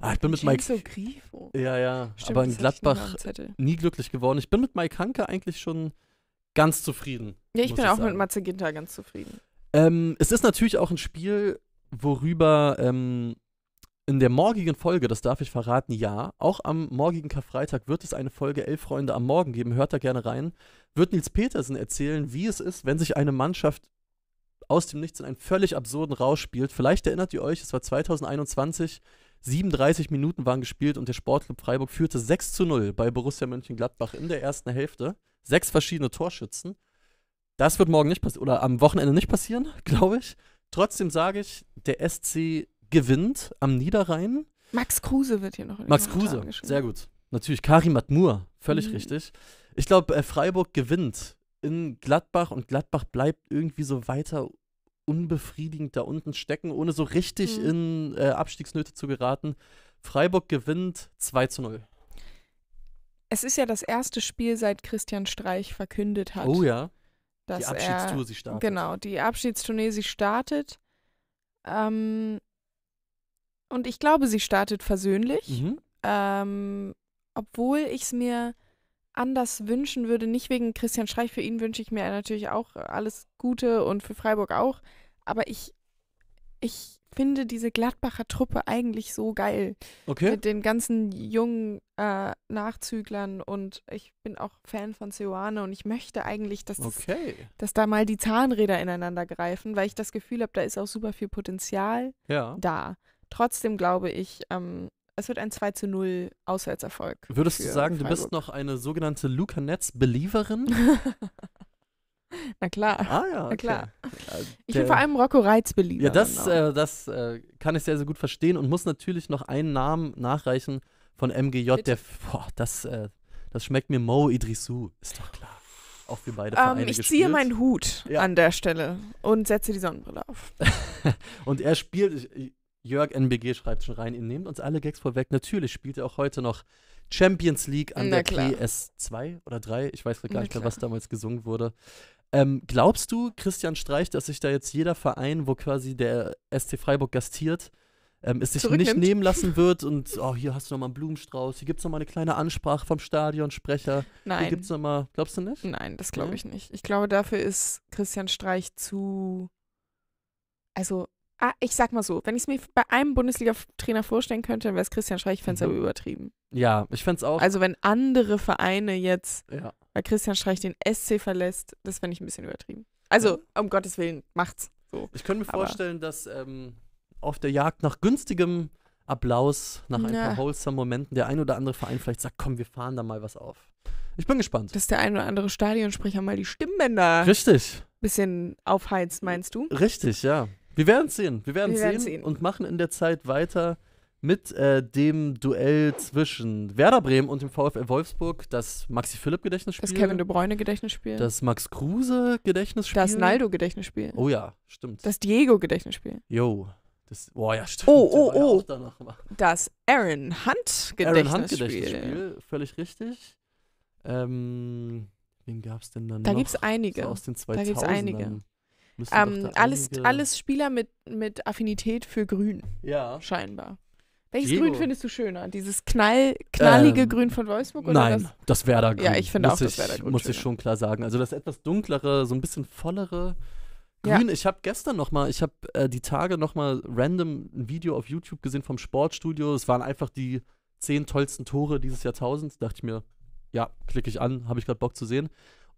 Ah, ich bin mit Mike. So Grifo. Ja, ja. Stimmt, aber in Gladbach nie glücklich geworden. Ich bin mit Mike Hanke eigentlich schon ganz zufrieden. Ja, ich bin ich auch sagen. mit Matze Ginter ganz zufrieden. Ähm, es ist natürlich auch ein Spiel, worüber ähm, in der morgigen Folge, das darf ich verraten, ja, auch am morgigen Karfreitag wird es eine Folge Elf Freunde am Morgen geben, hört da gerne rein, wird Nils Petersen erzählen, wie es ist, wenn sich eine Mannschaft aus dem Nichts in einen völlig absurden Rausch spielt. Vielleicht erinnert ihr euch, es war 2021, 37 Minuten waren gespielt und der Sportclub Freiburg führte 6 zu 0 bei Borussia Mönchengladbach in der ersten Hälfte. Sechs verschiedene Torschützen. Das wird morgen nicht passieren, oder am Wochenende nicht passieren, glaube ich. Trotzdem sage ich, der SC gewinnt am Niederrhein. Max Kruse wird hier noch. Max Kruse, sehr gut. Natürlich, Karim Atmur, völlig mhm. richtig. Ich glaube, äh, Freiburg gewinnt in Gladbach und Gladbach bleibt irgendwie so weiter unbefriedigend da unten stecken, ohne so richtig mhm. in äh, Abstiegsnöte zu geraten. Freiburg gewinnt 2 zu 0. Es ist ja das erste Spiel, seit Christian Streich verkündet hat. Oh ja. die Abschiedstour, er, sie startet. Genau, die Abschiedstournee, sie startet. Ähm, und ich glaube, sie startet versöhnlich. Mhm. Ähm, obwohl ich es mir anders wünschen würde, nicht wegen Christian Streich, für ihn wünsche ich mir natürlich auch alles Gute und für Freiburg auch, aber ich, ich finde diese Gladbacher Truppe eigentlich so geil. Okay. Mit den ganzen jungen äh, Nachzüglern und ich bin auch Fan von Ceoane und ich möchte eigentlich, dass, das, dass da mal die Zahnräder ineinander greifen, weil ich das Gefühl habe, da ist auch super viel Potenzial ja. da. Trotzdem glaube ich, ähm, es wird ein 2 zu 0 Auswärtserfolg. Würdest du sagen, Freiburg. du bist noch eine sogenannte Luca Netz-Believerin? Na klar. Ah ja, okay. klar. Ich bin vor allem Rocco Reitz beliebt. Ja, das, äh, das äh, kann ich sehr, sehr gut verstehen und muss natürlich noch einen Namen nachreichen von MGJ, Bitte? der, boah, das, äh, das schmeckt mir Mo Idrisu, ist doch klar. Auch für beide ähm, Vereine Ich gespielt. ziehe meinen Hut ja. an der Stelle und setze die Sonnenbrille auf. und er spielt, ich, Jörg NBG schreibt schon rein, ihr nehmt uns alle Gags vorweg. Natürlich spielt er auch heute noch Champions League an Na der PS2 oder 3. Ich weiß gar nicht mehr, was damals gesungen wurde. Ähm, glaubst du, Christian Streich, dass sich da jetzt jeder Verein, wo quasi der SC Freiburg gastiert, ähm, es sich nicht nehmen lassen wird und oh, hier hast du nochmal einen Blumenstrauß, hier gibt es nochmal eine kleine Ansprache vom Stadionsprecher. Nein. Hier gibt's noch mal, glaubst du nicht? Nein, das glaube ich nicht. Ich glaube, dafür ist Christian Streich zu. Also, Ah, ich sag mal so, wenn ich es mir bei einem Bundesliga-Trainer vorstellen könnte, dann wäre es Christian Streich, ich fände es aber mhm. übertrieben. Ja, ich fände es auch. Also wenn andere Vereine jetzt ja. weil Christian Streich den SC verlässt, das fände ich ein bisschen übertrieben. Also, um Gottes Willen, macht's. So. Ich könnte mir aber vorstellen, dass ähm, auf der Jagd nach günstigem Applaus, nach ein ja. paar wholesome Momenten, der ein oder andere Verein vielleicht sagt, komm, wir fahren da mal was auf. Ich bin gespannt. Dass der ein oder andere Stadionsprecher mal die Stimmbänder Richtig. bisschen aufheizt, meinst du? Richtig, ja. Wir werden es sehen. Wir werden es sehen, und machen in der Zeit weiter mit äh, dem Duell zwischen Werder Bremen und dem VfL Wolfsburg, das Maxi Philipp Gedächtnisspiel, das Kevin De Bruyne Gedächtnisspiel, das Max Kruse Gedächtnisspiel, das Naldo Gedächtnisspiel. Oh ja, stimmt. Das Diego Gedächtnisspiel. Jo. Das, oh ja, stimmt. Oh, oh, oh. Ja das Aaron Hunt Gedächtnisspiel. Aaron Hunt Gedächtnisspiel, völlig richtig. Ähm, wen gab es denn dann Da noch? es einige. So aus den 2000ern. Da gibt's einige. Ähm, alles, einige... alles Spieler mit, mit Affinität für Grün. Ja. Scheinbar. Welches Diego. Grün findest du schöner? Dieses knall, knallige ähm, Grün von Wolfsburg? Oder nein, das, das da grün Ja, ich finde muss auch ich, das Werder-Grün. Muss ich schon klar sagen. Also das etwas dunklere, so ein bisschen vollere Grün. Ja. Ich habe gestern nochmal, ich habe äh, die Tage nochmal random ein Video auf YouTube gesehen vom Sportstudio. Es waren einfach die zehn tollsten Tore dieses Jahrtausends. Dachte ich mir, ja, klicke ich an, habe ich gerade Bock zu sehen.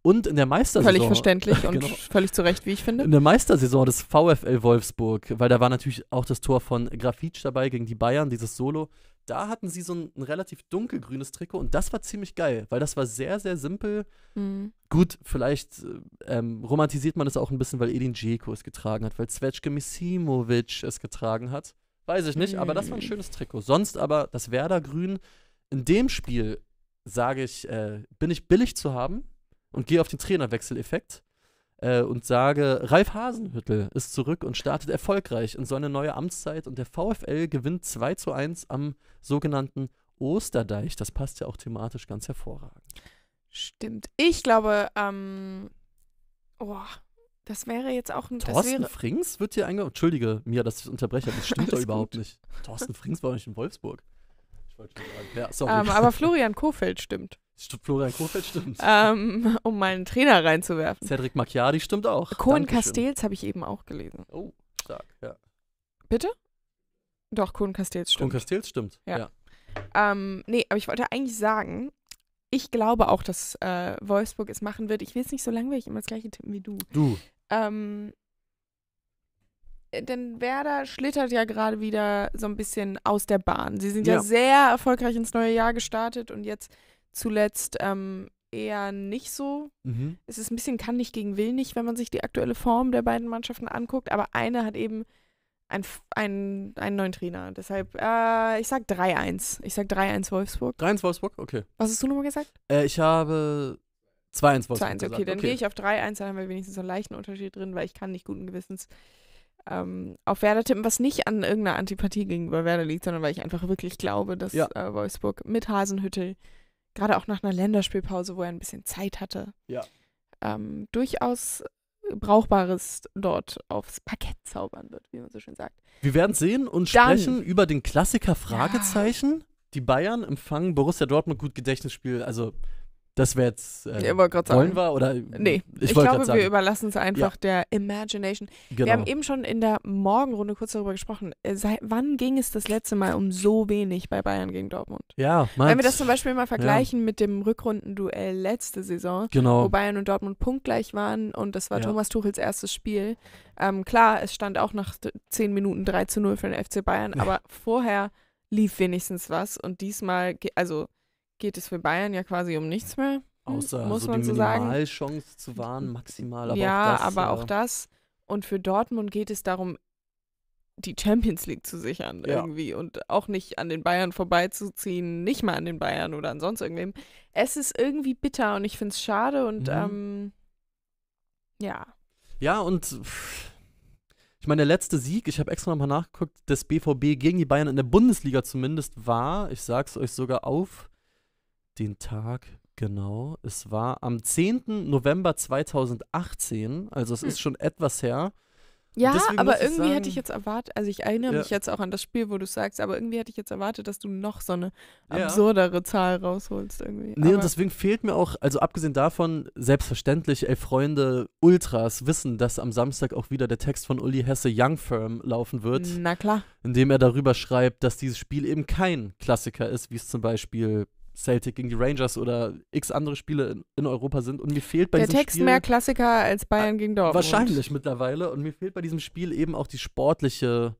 Und in der Meistersaison. Völlig verständlich und genau. völlig zu Recht, wie ich finde. In der Meistersaison des VfL Wolfsburg, weil da war natürlich auch das Tor von Grafitsch dabei gegen die Bayern, dieses Solo. Da hatten sie so ein, ein relativ dunkelgrünes Trikot und das war ziemlich geil, weil das war sehr, sehr simpel. Mhm. Gut, vielleicht ähm, romantisiert man es auch ein bisschen, weil Edin Dzeko es getragen hat, weil Zvetschke Misimovic es getragen hat. Weiß ich nicht, mhm. aber das war ein mhm. schönes Trikot. Sonst aber das Werder-Grün in dem Spiel, sage ich, äh, bin ich billig zu haben und gehe auf den Trainerwechseleffekt äh, und sage, Ralf Hasenhüttel ist zurück und startet erfolgreich in seine neue Amtszeit und der VfL gewinnt 2 zu 1 am sogenannten Osterdeich. Das passt ja auch thematisch ganz hervorragend. Stimmt. Ich glaube, ähm, oh, das wäre jetzt auch ein. Thorsten Frings wird hier eingegangen. Entschuldige, Mia, dass ich unterbreche, das stimmt doch überhaupt gut. nicht. Thorsten Frings war nicht in Wolfsburg. Ich wollte schon sagen. Ja, sorry. Ähm, aber Florian Kofeld stimmt. Florian Kohfeldt stimmt. Ähm, um meinen Trainer reinzuwerfen. Cedric Macchiari stimmt auch. Cohen Castells habe ich eben auch gelesen. Oh, stark, ja. Bitte? Doch, Cohen Castells stimmt. Cohen Castells stimmt, ja. ja. Ähm, nee, aber ich wollte eigentlich sagen, ich glaube auch, dass äh, Wolfsburg es machen wird. Ich will es nicht so langweilig immer das gleiche tippen wie du. Du. Ähm, äh, denn Werder schlittert ja gerade wieder so ein bisschen aus der Bahn. Sie sind ja, ja sehr erfolgreich ins neue Jahr gestartet und jetzt zuletzt ähm, eher nicht so. Mhm. Es ist ein bisschen kann nicht gegen will nicht, wenn man sich die aktuelle Form der beiden Mannschaften anguckt, aber eine hat eben ein, ein, einen neuen Trainer. Deshalb, äh, ich sag 3-1. Ich sag 3-1 Wolfsburg. 3-1 Wolfsburg, okay. Was hast du nochmal gesagt? Äh, ich habe 2-1 Wolfsburg. 2-1, okay, gesagt. dann okay. gehe ich auf 3-1, dann haben wir wenigstens einen leichten Unterschied drin, weil ich kann nicht guten Gewissens ähm, auf Werder tippen, was nicht an irgendeiner Antipathie gegenüber Werder liegt, sondern weil ich einfach wirklich glaube, dass ja. äh, Wolfsburg mit Hasenhüttel gerade auch nach einer Länderspielpause, wo er ein bisschen Zeit hatte, ja. ähm, durchaus Brauchbares dort aufs Parkett zaubern wird, wie man so schön sagt. Wir werden sehen und Dann, sprechen über den Klassiker Fragezeichen. Ja. Die Bayern empfangen Borussia Dortmund gut Gedächtnisspiel, also das wäre jetzt. Äh, wollt wollen wir oder? Nee, ich, ich glaube, wir überlassen es einfach ja. der Imagination. Genau. Wir haben eben schon in der Morgenrunde kurz darüber gesprochen. Äh, Seit wann ging es das letzte Mal um so wenig bei Bayern gegen Dortmund? Ja, meinst. Wenn wir das zum Beispiel mal vergleichen ja. mit dem Rückrundenduell letzte Saison, genau. wo Bayern und Dortmund punktgleich waren und das war Thomas Tuchels erstes Spiel. Ähm, klar, es stand auch nach 10 Minuten 3 zu 0 für den FC Bayern, aber vorher lief wenigstens was und diesmal, also geht es für Bayern ja quasi um nichts mehr. Hm, Außer muss so man die so Minimalchance zu wahren, maximal. Aber ja, auch das, aber auch das. Und für Dortmund geht es darum, die Champions League zu sichern ja. irgendwie und auch nicht an den Bayern vorbeizuziehen, nicht mal an den Bayern oder an sonst irgendwem. Es ist irgendwie bitter und ich finde es schade und mhm. ähm, ja. Ja, und ich meine, der letzte Sieg, ich habe extra nochmal nachgeguckt, des BVB gegen die Bayern in der Bundesliga zumindest war, ich sag's euch sogar auf, den Tag, genau. Es war am 10. November 2018, also es hm. ist schon etwas her. Ja, aber irgendwie sagen, hätte ich jetzt erwartet, also ich erinnere ja. mich jetzt auch an das Spiel, wo du sagst, aber irgendwie hätte ich jetzt erwartet, dass du noch so eine absurdere ja. Zahl rausholst irgendwie. Nee, aber und deswegen fehlt mir auch, also abgesehen davon, selbstverständlich, ey Freunde, Ultras wissen, dass am Samstag auch wieder der Text von Uli Hesse Young Firm laufen wird. Na klar. Indem er darüber schreibt, dass dieses Spiel eben kein Klassiker ist, wie es zum Beispiel Celtic gegen die Rangers oder x andere Spiele in, in Europa sind. Und mir fehlt bei Der diesem Text Spiel. mehr Klassiker als Bayern gegen Dortmund. Wahrscheinlich mittlerweile. Und mir fehlt bei diesem Spiel eben auch die sportliche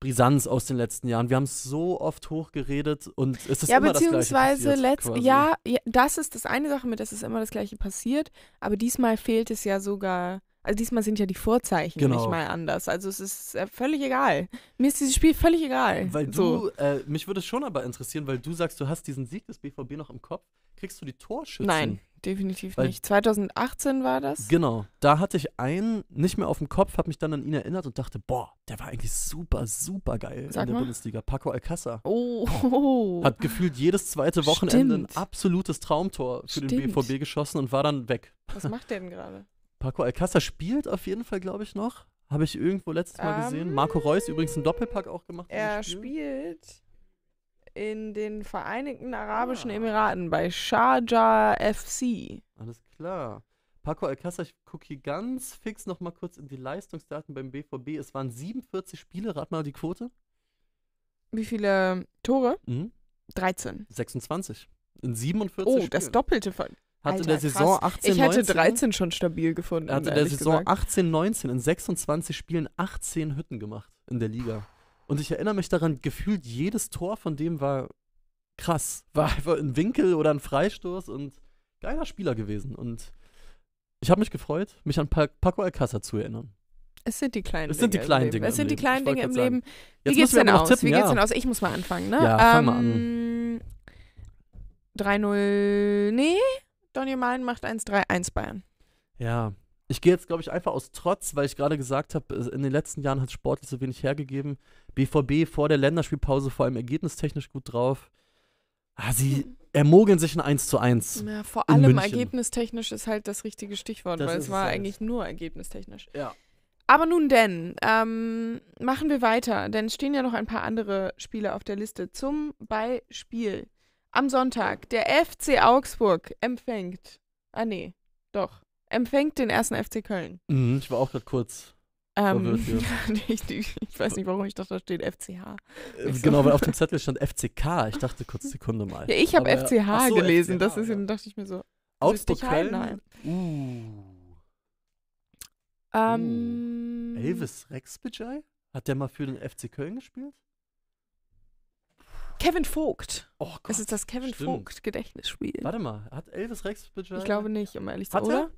Brisanz aus den letzten Jahren. Wir haben es so oft hochgeredet und es ist ja, immer das Gleiche passiert. Letzt, ja, ja, das ist das eine Sache, mit das ist immer das Gleiche passiert. Aber diesmal fehlt es ja sogar also diesmal sind ja die Vorzeichen genau. nicht mal anders. Also es ist äh, völlig egal. Mir ist dieses Spiel völlig egal. Weil so. äh, mich würde es schon aber interessieren, weil du sagst, du hast diesen Sieg des BVB noch im Kopf. Kriegst du die Torschützen? Nein, definitiv weil nicht. 2018 war das. Genau, da hatte ich einen nicht mehr auf dem Kopf, habe mich dann an ihn erinnert und dachte, boah, der war eigentlich super, super geil Sag in der mal. Bundesliga. Paco Alcázar. Oh, oh. Hat gefühlt jedes zweite Wochenende Stimmt. ein absolutes Traumtor für Stimmt. den BVB geschossen und war dann weg. Was macht der denn gerade? Paco Alcázar spielt auf jeden Fall, glaube ich, noch. Habe ich irgendwo letztes Mal um, gesehen. Ähm, Marco Reus übrigens einen Doppelpack auch gemacht. Er spielt in den Vereinigten Arabischen ah. Emiraten bei Sharjah FC. Alles klar. Paco Alcázar, ich gucke hier ganz fix nochmal kurz in die Leistungsdaten beim BVB. Es waren 47 Spiele, rat mal die Quote. Wie viele Tore? Mhm. 13. 26. In 47 Oh, Spielen. das Doppelte von. Hat Alter, in der Saison krass. 18, 19. Ich hätte 13 schon stabil gefunden. Er hat in der Saison gesagt. 18, 19 in 26 Spielen 18 Hütten gemacht in der Liga. Und ich erinnere mich daran, gefühlt jedes Tor von dem war krass. War einfach ein Winkel oder ein Freistoß und geiler Spieler gewesen. Und ich habe mich gefreut, mich an Paco Alcázar zu erinnern. Es sind die kleinen Dinge. Es sind die kleinen Dinge. Es sind die kleinen Dinge im Leben. Wie geht's denn aus? Tippen, Wie geht's ja. denn aus? Ich muss mal anfangen, ne? Ja, fang ähm, mal an. 3-0, ähm, nee, Donny Malen macht 1-3-1 Bayern. Ja, ich gehe jetzt, glaube ich, einfach aus Trotz, weil ich gerade gesagt habe, äh, in den letzten Jahren hat sportlich so wenig hergegeben. BVB vor der Länderspielpause vor allem ergebnistechnisch gut drauf. Ah, sie hm. ermogeln sich ein 1 zu 1. Ja, vor allem ergebnistechnisch ist halt das richtige Stichwort, das weil es war es eigentlich nur ergebnistechnisch. Ja. Aber nun denn, ähm, machen wir weiter, denn stehen ja noch ein paar andere Spiele auf der Liste. Zum Beispiel am Sonntag, der FC Augsburg empfängt. Ah, nee, doch. Empfängt den ersten FC Köln. Mhm, ich war auch gerade kurz. Ähm, ich, ich, ich, weiß nicht, warum ich dachte, da steht FCH. Äh, genau, weil auf dem Zettel stand FCK. Ich dachte kurz Sekunde mal. Ja, ich habe FCH so, gelesen. FCH, das ist, ja. dann dachte ich mir so. Augsburg Köln. Nein. Uh. Ähm, um, Elvis Rexbejai? Hat der mal für den FC Köln gespielt? Kevin Vogt. Oh Gott. Es ist das Kevin Stimmt. Vogt Gedächtnisspiel. Warte mal, hat Elvis Rex Budget? Ich glaube nicht, um ehrlich zu sein. Oder?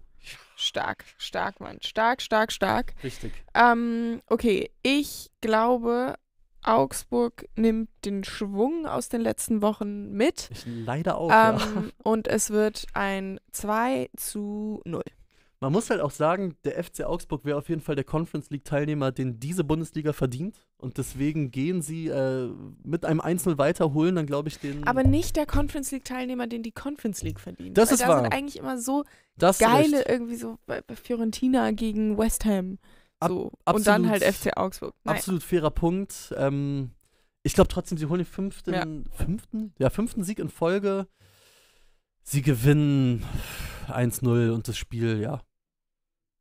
Stark, stark, Mann. Stark, stark, stark. Richtig. Ähm, okay, ich glaube, Augsburg nimmt den Schwung aus den letzten Wochen mit. Ich leider auch. Ähm, ja. Und es wird ein 2 zu 0. Man muss halt auch sagen, der FC Augsburg wäre auf jeden Fall der Conference League-Teilnehmer, den diese Bundesliga verdient. Und deswegen gehen sie äh, mit einem Einzel weiterholen, dann glaube ich den. Aber nicht der Conference League-Teilnehmer, den die Conference League verdient. Das Weil also ist da wahr. sind eigentlich immer so das geile, recht. irgendwie so bei äh, Fiorentina gegen West Ham. So. Ab, und dann halt FC Augsburg. Naja. Absolut fairer Punkt. Ähm, ich glaube trotzdem, sie holen den fünften, ja. fünften? Ja, fünften Sieg in Folge. Sie gewinnen 1-0 und das Spiel, ja,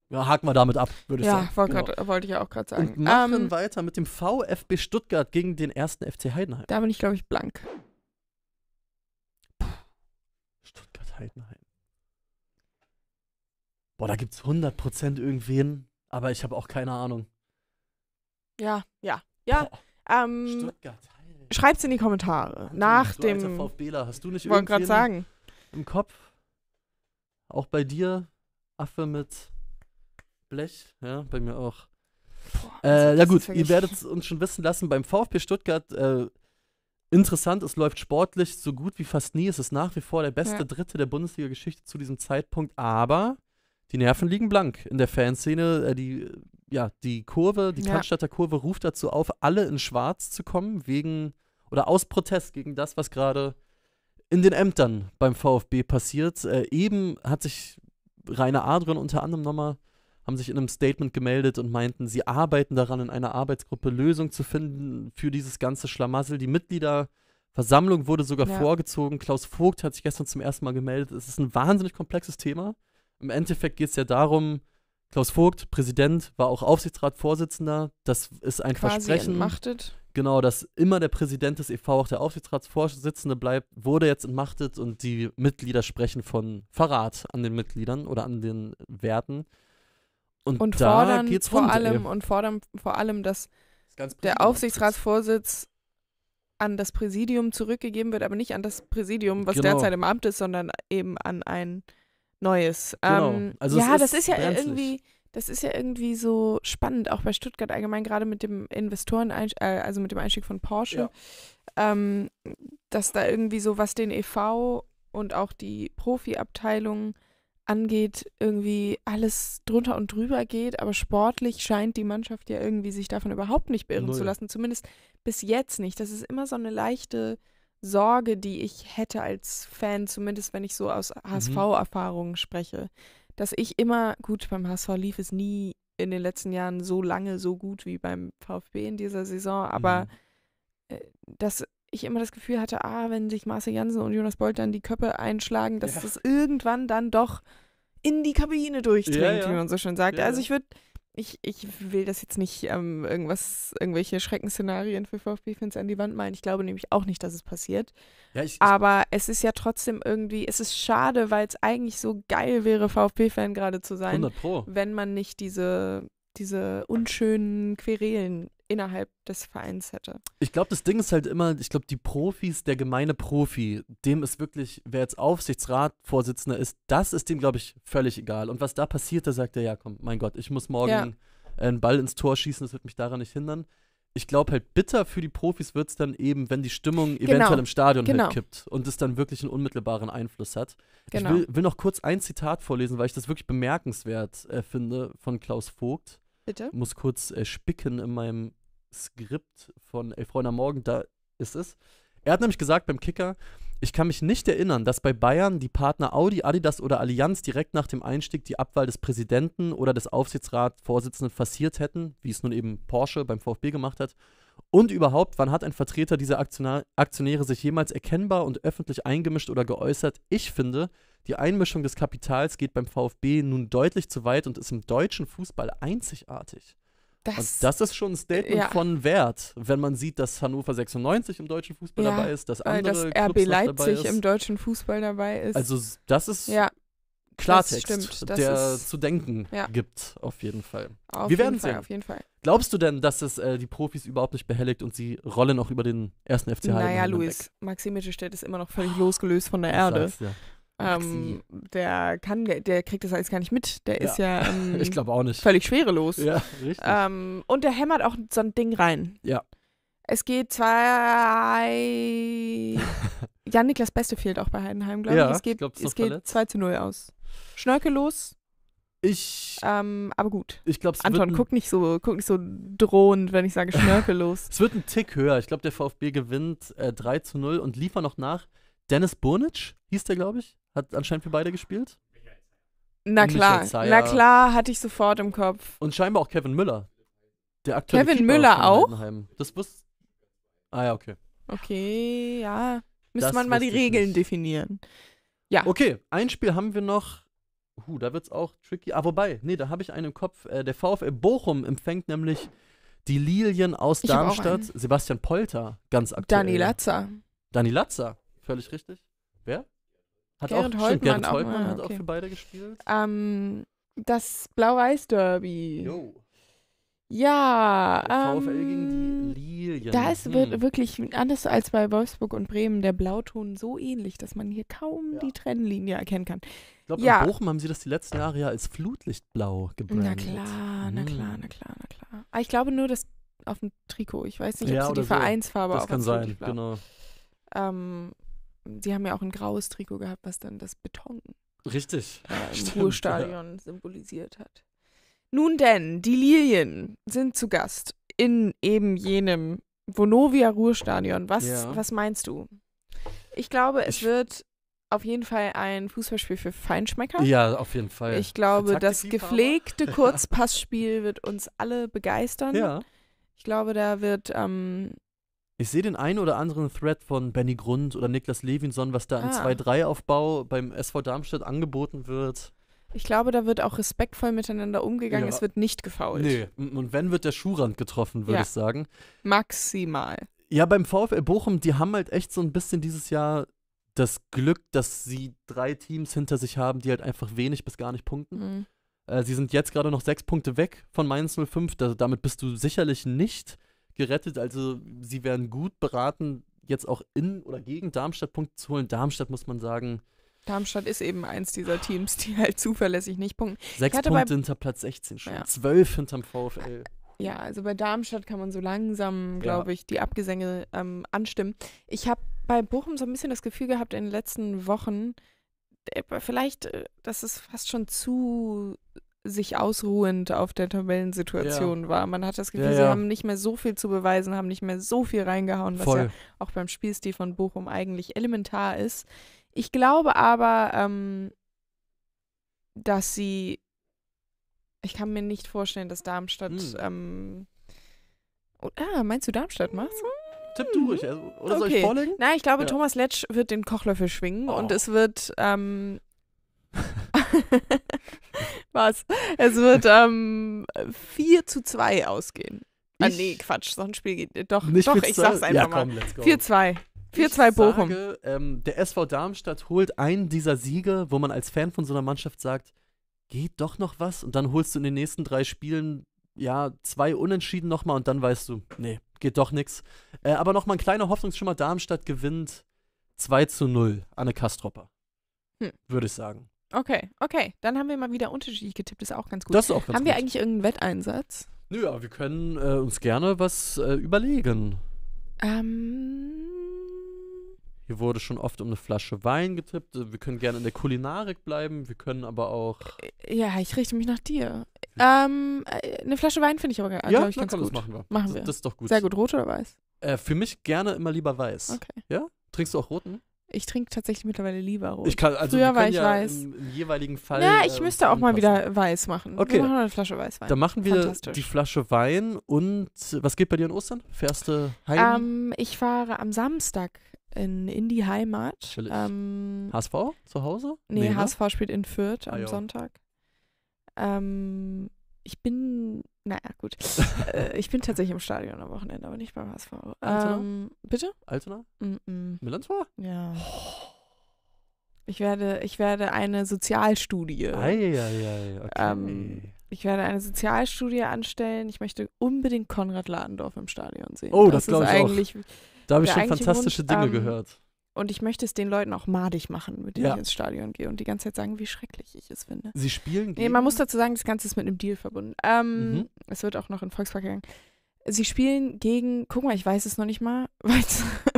ja, haken wir damit ab, würde genau. ich ja, sagen. Ja, wollte genau. wollt ich ja auch gerade sagen. Und machen ähm, weiter mit dem VfB Stuttgart gegen den ersten FC Heidenheim. Da bin ich, glaube ich, blank. Stuttgart-Heidenheim. Boah, da gibt es 100% irgendwen, aber ich habe auch keine Ahnung. Ja, ja, ja. Boah, ähm, Stuttgart. Schreibt's in die Kommentare. Ach, Nach du, dem. Alter VfBler, hast du nicht irgendwie. sagen. Im Kopf. Auch bei dir, Affe mit Blech, ja, bei mir auch. Boah, äh, ja also gut, ihr werdet uns schon wissen lassen, beim VfB Stuttgart, äh, interessant, es läuft sportlich so gut wie fast nie. Es ist nach wie vor der beste ja. Dritte der Bundesliga-Geschichte zu diesem Zeitpunkt, aber die Nerven liegen blank in der Fanszene. Äh, die, ja, die Kurve, die ja. Cannstatter Kurve ruft dazu auf, alle in Schwarz zu kommen, wegen oder aus Protest gegen das, was gerade in den Ämtern beim VfB passiert. Äh, eben hat sich Rainer Adrian unter anderem nochmal haben sich in einem Statement gemeldet und meinten, sie arbeiten daran, in einer Arbeitsgruppe Lösung zu finden für dieses ganze Schlamassel. Die Mitgliederversammlung wurde sogar ja. vorgezogen. Klaus Vogt hat sich gestern zum ersten Mal gemeldet. Es ist ein wahnsinnig komplexes Thema. Im Endeffekt geht es ja darum, Klaus Vogt, Präsident, war auch Aufsichtsratsvorsitzender. Das ist ein Quasi Versprechen. Entmachtet. Genau, dass immer der Präsident des EV auch der Aufsichtsratsvorsitzende bleibt, wurde jetzt entmachtet und die Mitglieder sprechen von Verrat an den Mitgliedern oder an den Werten. Und, und da fordern geht's vor rund, allem ey. und fordern vor allem, dass das der Aufsichtsratsvorsitz an das Präsidium zurückgegeben wird, aber nicht an das Präsidium, was genau. derzeit im Amt ist, sondern eben an ein neues. Genau. Ähm, also ja, ist das ist ja brenzlig. irgendwie, das ist ja irgendwie so spannend, auch bei Stuttgart allgemein, gerade mit dem Investoren, äh, also mit dem Einstieg von Porsche, ja. ähm, dass da irgendwie so, was den EV und auch die Profi-Abteilung angeht, irgendwie alles drunter und drüber geht, aber sportlich scheint die Mannschaft ja irgendwie sich davon überhaupt nicht beirren Null. zu lassen, zumindest bis jetzt nicht. Das ist immer so eine leichte Sorge, die ich hätte als Fan, zumindest wenn ich so aus HSV-Erfahrungen mhm. spreche, dass ich immer, gut, beim HSV lief es nie in den letzten Jahren so lange so gut wie beim VfB in dieser Saison, aber mhm. Äh, dass ich immer das Gefühl hatte, ah, wenn sich Marcel Jansen und Jonas Bolt dann die Köpfe einschlagen, dass ja. das irgendwann dann doch in die Kabine durchdringt, ja, ja. wie man so schön sagt. also ich würde, ich, ich will das jetzt nicht ähm, irgendwas, irgendwelche Schreckensszenarien für VfB-Fans an die Wand malen. Ich glaube nämlich auch nicht, dass es passiert. Ich, Aber ich, es ist ja trotzdem irgendwie, es ist schade, weil es eigentlich so geil wäre, VfB-Fan gerade zu sein, wenn man nicht diese diese unschönen Querelen innerhalb des Vereins hätte. Ich glaube, das Ding ist halt immer, ich glaube, die Profis, der gemeine Profi, dem ist wirklich, wer jetzt Aufsichtsratvorsitzender ist, das ist dem, glaube ich, völlig egal. Und was da passiert, da sagt er, ja, komm, mein Gott, ich muss morgen ja. einen Ball ins Tor schießen, das wird mich daran nicht hindern. Ich glaube halt, bitter für die Profis wird es dann eben, wenn die Stimmung genau. eventuell im Stadion halt genau. kippt und es dann wirklich einen unmittelbaren Einfluss hat. Genau. Ich will, will, noch kurz ein Zitat vorlesen, weil ich das wirklich bemerkenswert äh, finde von Klaus Vogt. Bitte? Ich Muss kurz äh, spicken in meinem Skript von Elf Freunde am Morgen, da ist es. Er hat nämlich gesagt beim Kicker, ich kann mich nicht erinnern, dass bei Bayern die Partner Audi, Adidas oder Allianz direkt nach dem Einstieg die Abwahl des Präsidenten oder des Aufsichtsratsvorsitzenden fassiert hätten, wie es nun eben Porsche beim VfB gemacht hat. Und überhaupt, wann hat ein Vertreter dieser Aktionäre sich jemals erkennbar und öffentlich eingemischt oder geäußert? Ich finde, die Einmischung des Kapitals geht beim VfB nun deutlich zu weit und ist im deutschen Fußball einzigartig. Das, und also das ist schon ein Statement ja. von Wert, wenn man sieht, dass Hannover 96 im deutschen Fußball ja, dabei ist, dass andere dass RB Clubs Leipzig im deutschen Fußball dabei ist. Also das ist ja, Klartext, das das der ist, zu denken gibt, auf jeden Fall. Auf Wir werden Fall, sehen. Fall. Glaubst du denn, dass es äh, die Profis überhaupt nicht behelligt und sie rollen auch über den ersten FC Naja, Luis, Maxim Mittelstädt ist immer noch völlig losgelöst von der Erde. Ja. Ähm, der kann, der kriegt das alles gar nicht mit. Der ja. ist ja ähm, ich glaube auch nicht völlig schwerelos. Ja, richtig. Ähm, und der hämmert auch so ein Ding rein. Ja. Es geht zwei. ja, Niklas Beste fehlt auch bei Heidenheim, glaube ich. es geht, ich glaub, es geht 2 zu 0 aus. Schnörkellos. Ich. aber gut. Ich glaube, Anton, guck nicht, so, guck nicht so drohend, wenn ich sage schnörkellos. es wird ein Tick höher. Ich glaube, der VfB gewinnt äh, 3 zu 0 und liefert noch nach. Dennis Burnitsch hieß der, glaube ich. Hat anscheinend für beide gespielt. Na klar, na klar, hatte ich sofort im Kopf. Und scheinbar auch Kevin Müller. Der aktuelle Kevin Keeper Müller auch? Heidenheim. Das wusste. Ah ja, okay. Okay, ja. Müsste das man mal die Regeln nicht. definieren. Ja. Okay, ein Spiel haben wir noch. Huh, da wird's auch tricky. Ah, wobei, nee, da habe ich einen im Kopf. Äh, der VfL Bochum empfängt nämlich die Lilien aus ich Darmstadt. Sebastian Polter, ganz aktuell. Dani Latzer. Dani Latzer. Völlig richtig. Wer? Hat Gerrit auch, Holtmann, stimmt, Gerrit Holtmann auch mal, hat auch für beide gespielt. Ähm, das Blau-Weiß-Derby. Ja. Der VfL ähm, gegen die Lilien. Da ist hm. wirklich anders als bei Wolfsburg und Bremen der Blauton so ähnlich, dass man hier kaum ja. die Trennlinie erkennen kann. Ich glaube, ja. in Bochum haben sie das die letzten Jahre ja als Flutlichtblau gebrandet. Na klar, hm. na klar, na klar, na klar. Ah, ich glaube nur, dass auf dem Trikot. Ich weiß nicht, ob ja, sie die so. Vereinsfarbe das auf kann sein, genau. Ähm, sie haben ja auch ein graues Trikot gehabt, was dann das Beton Richtig. Äh, im Ruhrstadion ja. symbolisiert hat. Nun denn, die Lilien sind zu Gast in eben jenem Vonovia Ruhrstadion. Was, ja. was meinst du? Ich glaube, es ich, wird auf jeden Fall ein Fußballspiel für Feinschmecker. Ja, auf jeden Fall. Ich glaube, das gepflegte Kurzpassspiel wird uns alle begeistern. Ja. Ich glaube, da wird ähm, ich sehe den einen oder anderen Thread von Benny Grund oder Niklas Levinson, was da ah. im 2-3-Aufbau beim SV Darmstadt angeboten wird. Ich glaube, da wird auch respektvoll miteinander umgegangen. Ja. Es wird nicht gefault. Nee, und wenn wird der Schuhrand getroffen, würde ja. ich sagen. Maximal. Ja, beim VfL Bochum, die haben halt echt so ein bisschen dieses Jahr das Glück, dass sie drei Teams hinter sich haben, die halt einfach wenig bis gar nicht punkten. Mhm. Äh, sie sind jetzt gerade noch sechs Punkte weg von Mainz 05. Da, damit bist du sicherlich nicht gerettet. Also sie werden gut beraten, jetzt auch in oder gegen Darmstadt Punkte zu holen. Darmstadt muss man sagen. Darmstadt ist eben eins dieser Teams, die halt zuverlässig nicht punkten. Sechs Punkte bei, hinter Platz 16 schon, ja. zwölf hinterm VfL. Ja, also bei Darmstadt kann man so langsam, glaube ja. ich, die Abgesänge ähm, anstimmen. Ich habe bei Bochum so ein bisschen das Gefühl gehabt in den letzten Wochen, äh, vielleicht, äh, dass es fast schon zu sich ausruhend auf der Tabellensituation ja. war. Man hat das Gefühl, ja, ja. sie haben nicht mehr so viel zu beweisen, haben nicht mehr so viel reingehauen, was Voll. ja auch beim Spielstil von Bochum eigentlich elementar ist. Ich glaube aber, ähm, dass sie. Ich kann mir nicht vorstellen, dass Darmstadt. Mhm. Ähm, oh, ah, meinst du, Darmstadt macht's? Tipp du ruhig. Also, oder okay. soll ich vorlegen? Nein, ich glaube, Thomas Letsch wird den Kochlöffel schwingen oh. und es wird ähm, Was? Es wird ähm, 4 zu 2 ausgehen. Ah, ich, ah, nee, Quatsch, so ein Spiel geht. Äh, doch, nicht doch ich sag's einfach ja, mal. Komm, let's go. 4-2. zu 4-2 zu Bochum. Sage, ähm, der SV Darmstadt holt einen dieser Siege, wo man als Fan von so einer Mannschaft sagt, geht doch noch was und dann holst du in den nächsten drei Spielen ja zwei Unentschieden nochmal und dann weißt du, nee, geht doch nichts. Äh, aber nochmal ein kleiner Hoffnungsschimmer, Darmstadt gewinnt 2 zu 0 Anne Kastropper. Hm. Würde ich sagen. Okay, okay. Dann haben wir mal wieder unterschiedlich getippt, Das ist auch ganz gut. Das ist auch ganz haben gut. wir eigentlich irgendeinen Wetteinsatz? Nö, aber wir können äh, uns gerne was äh, überlegen. Ähm. Hier wurde schon oft um eine Flasche Wein getippt. Wir können gerne in der Kulinarik bleiben. Wir können aber auch. Äh, ja, ich richte mich nach dir. Ähm, äh, eine Flasche Wein finde ich aber also, ja, ich ganz komm, gut. Das machen wir. Machen wir. Das, das, ist doch gut. Sehr gut. Rot oder weiß? Äh, für mich gerne immer lieber weiß. Okay. Ja? Trinkst du auch roten? Ich trinke tatsächlich mittlerweile lieber rot. Ich kann, also Früher war ich ja weiß. Im, jeweiligen Fall. Ja, ich äh, müsste auch mal wieder weiß machen. Okay. Wir machen eine Flasche Weißwein. Dann machen wir die Flasche Wein und was geht bei dir an Ostern? Fährst du heim? Um, ähm, ich fahre am Samstag in, in die Heimat. Ähm, HSV zu Hause? Nee, nee HSV ne? spielt in Fürth ah am ah, Sonntag. Ähm, ich bin, naja, gut. Äh, ich bin tatsächlich im Stadion am Wochenende, aber nicht beim HSV. Altona? Ähm, bitte? Altona? Mm -mm. Ja. Oh. Ich werde, ich werde eine Sozialstudie. Ei, ei, ei, okay. Ähm, ich werde eine Sozialstudie anstellen. Ich möchte unbedingt Konrad Ladendorf im Stadion sehen. Oh, das, das glaube ich auch. Da habe ich schon fantastische Wunsch, Dinge ähm, gehört. Und ich möchte es den Leuten auch madig machen, mit denen ja. ich ins Stadion gehe und die ganze Zeit sagen, wie schrecklich ich es finde. Sie spielen gegen. Nee, man muss dazu sagen, das Ganze ist mit einem Deal verbunden. Ähm, mhm. Es wird auch noch in Volkspark gegangen. Sie spielen gegen, guck mal, ich weiß es noch nicht mal,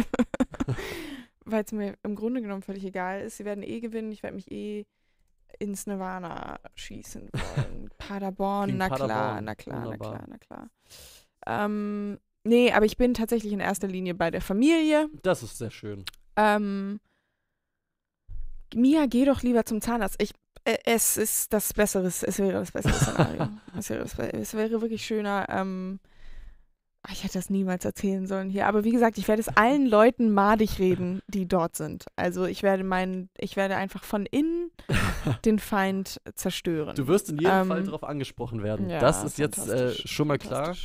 weil es mir im Grunde genommen völlig egal ist. Sie werden eh gewinnen, ich werde mich eh ins Nirvana schießen wollen. Paderborn, na Paderborn. klar, na klar, Wunderbar. na klar, na klar. Ähm, nee, aber ich bin tatsächlich in erster Linie bei der Familie. Das ist sehr schön ähm, Mia, geh doch lieber zum Zahnarzt. Ich, äh, es ist das bessere, es wäre das bessere Szenario. es, wäre, es, wäre, wirklich schöner. Ähm, ah, ich hätte das niemals erzählen sollen hier. Aber wie gesagt, ich werde es allen Leuten madig reden, die dort sind. Also ich werde meinen, ich werde einfach von innen den Feind zerstören. Du wirst in jedem ähm, Fall darauf angesprochen werden. Ja, das ist jetzt äh, schon mal klar.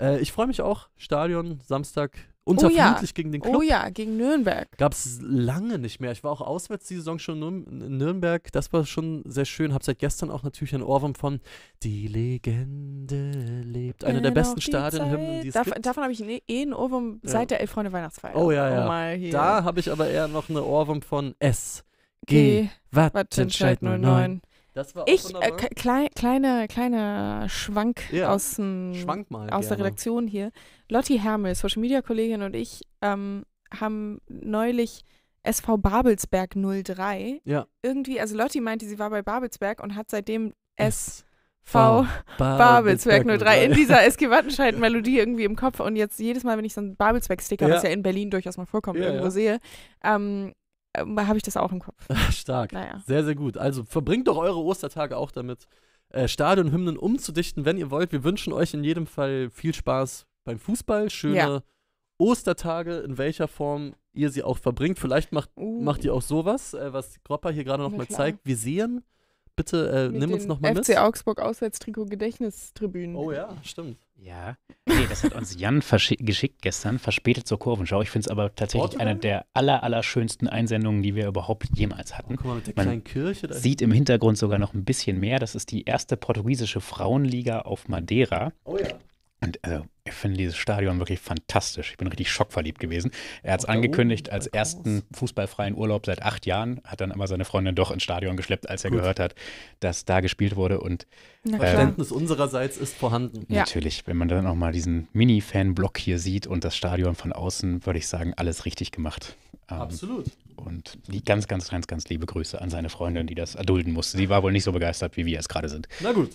Äh, ich freue mich auch. Stadion, Samstag, Untervermutlich oh ja. gegen den oh Club. Oh ja, gegen Nürnberg. Gab es lange nicht mehr. Ich war auch auswärts die Saison schon in Nürnberg. Das war schon sehr schön. Hab seit gestern auch natürlich ein Ohrwurm von Die Legende lebt. Einer der besten Stadionhymnen, die es Dav gibt. Davon habe ich eh einen Ohrwurm ja. seit der Elf Freunde Weihnachtsfeier. Oh ja, oh ja. Da habe ich aber eher noch eine Ohrwurm von S. G. G Wattenscheid 09. 09. Das war auch ich, äh, klei kleiner kleine Schwank ja. aus, dem, Schwank aus der Redaktion hier. Lotti Hermel, Social Media Kollegin und ich ähm, haben neulich SV Babelsberg 03. Ja. Irgendwie, also Lotti meinte, sie war bei Babelsberg und hat seitdem S. V Babelsberg 03 in dieser Eski Wattenscheid Melodie irgendwie im Kopf und jetzt jedes Mal, wenn ich so einen Babelsberg Sticker, ja. was ja in Berlin durchaus mal vorkommt, ja, irgendwo ja. sehe, ähm, äh, habe ich das auch im Kopf. Stark. Naja. Sehr, sehr gut. Also verbringt doch eure Ostertage auch damit, äh, Stadionhymnen umzudichten, wenn ihr wollt. Wir wünschen euch in jedem Fall viel Spaß beim Fußball. Schöne ja. Ostertage, in welcher Form ihr sie auch verbringt. Vielleicht macht, uh. macht ihr auch sowas, äh, was Gropper hier gerade nochmal zeigt. Wir sehen. Bitte äh, nimm uns nochmal mit. FC Augsburg Auswärtstrikot Gedächtnistribünen. Oh ja, stimmt. Ja, nee, das hat uns Jan geschickt gestern, verspätet zur Kurvenschau. Ich finde es aber tatsächlich Portugal? eine der aller, aller schönsten Einsendungen, die wir überhaupt jemals hatten. Oh, guck mal, mit der Man kleinen Kirche. Da sieht im Hintergrund sogar noch ein bisschen mehr. Das ist die erste portugiesische Frauenliga auf Madeira. Oh ja. Und also, ich finde dieses Stadion wirklich fantastisch. Ich bin richtig schockverliebt gewesen. Er hat es oh, angekündigt als ersten fußballfreien Urlaub seit acht Jahren, hat dann aber seine Freundin doch ins Stadion geschleppt, als er Gut. gehört hat, dass da gespielt wurde. Und Na, äh, Verständnis unsererseits ist vorhanden. Natürlich, wenn man dann auch mal diesen Mini-Fan-Block hier sieht und das Stadion von außen, würde ich sagen, alles richtig gemacht. Ähm, Absolut. Und ganz, ganz, ganz, ganz liebe Grüße an seine Freundin, die das erdulden musste. Sie war wohl nicht so begeistert, wie wir es gerade sind. Na gut.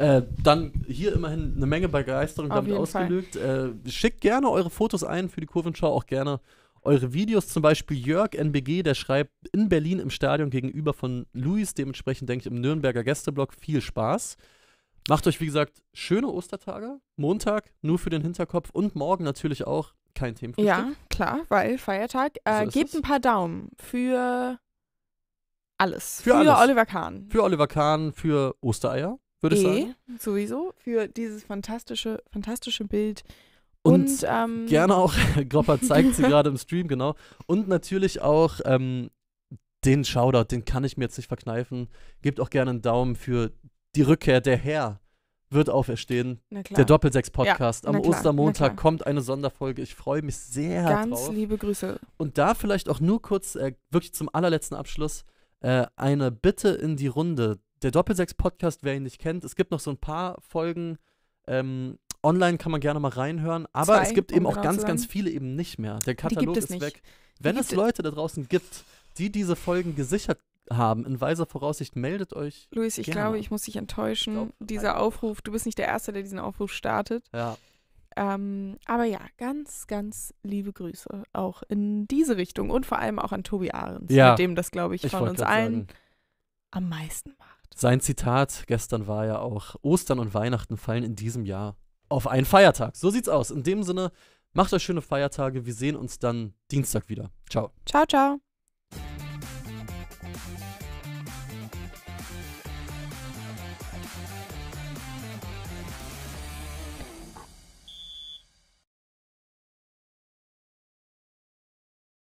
Äh, dann hier immerhin eine Menge Begeisterung Auf damit ausgelöst. Äh, schickt gerne eure Fotos ein für die Kurvenschau, auch gerne eure Videos. Zum Beispiel Jörg NBG, der schreibt in Berlin im Stadion gegenüber von Luis. Dementsprechend denke ich im Nürnberger Gästeblock viel Spaß. Macht euch, wie gesagt, schöne Ostertage. Montag nur für den Hinterkopf und morgen natürlich auch kein Themenfrühstück. Ja, klar, weil Feiertag. Äh, so gebt ein paar Daumen für alles. Für, für alles. Oliver Kahn. Für Oliver Kahn, für Ostereier würde ich eh, e, sagen. Sowieso für dieses fantastische, fantastische Bild. Und, und ähm, gerne auch, Gropper zeigt sie gerade im Stream, genau. Und natürlich auch ähm, den Shoutout, den kann ich mir jetzt nicht verkneifen. Gebt auch gerne einen Daumen für die Rückkehr. Der Herr wird auferstehen. Der Doppelsechs-Podcast. Ja, Am Ostermontag kommt eine Sonderfolge. Ich freue mich sehr Ganz drauf. Ganz liebe Grüße. Und da vielleicht auch nur kurz, äh, wirklich zum allerletzten Abschluss, äh, eine Bitte in die Runde der Doppelsechs-Podcast, wer ihn nicht kennt, es gibt noch so ein paar Folgen. Ähm, online kann man gerne mal reinhören, aber Zwei, es gibt um eben auch genau ganz, ganz viele eben nicht mehr. Der Katalog ist nicht. weg. Wenn es Leute da draußen gibt, die diese Folgen gesichert haben, in weiser Voraussicht, meldet euch. Luis, ich gerne. glaube, ich muss dich enttäuschen. Glaub, Dieser Aufruf, du bist nicht der Erste, der diesen Aufruf startet. Ja. Ähm, aber ja, ganz, ganz liebe Grüße auch in diese Richtung und vor allem auch an Tobi Ahrens, ja. mit dem das, glaube ich, ich von uns allen sagen. am meisten macht. Sein Zitat gestern war ja auch, Ostern und Weihnachten fallen in diesem Jahr auf einen Feiertag. So sieht's aus. In dem Sinne, macht euch schöne Feiertage. Wir sehen uns dann Dienstag wieder. Ciao. Ciao, ciao.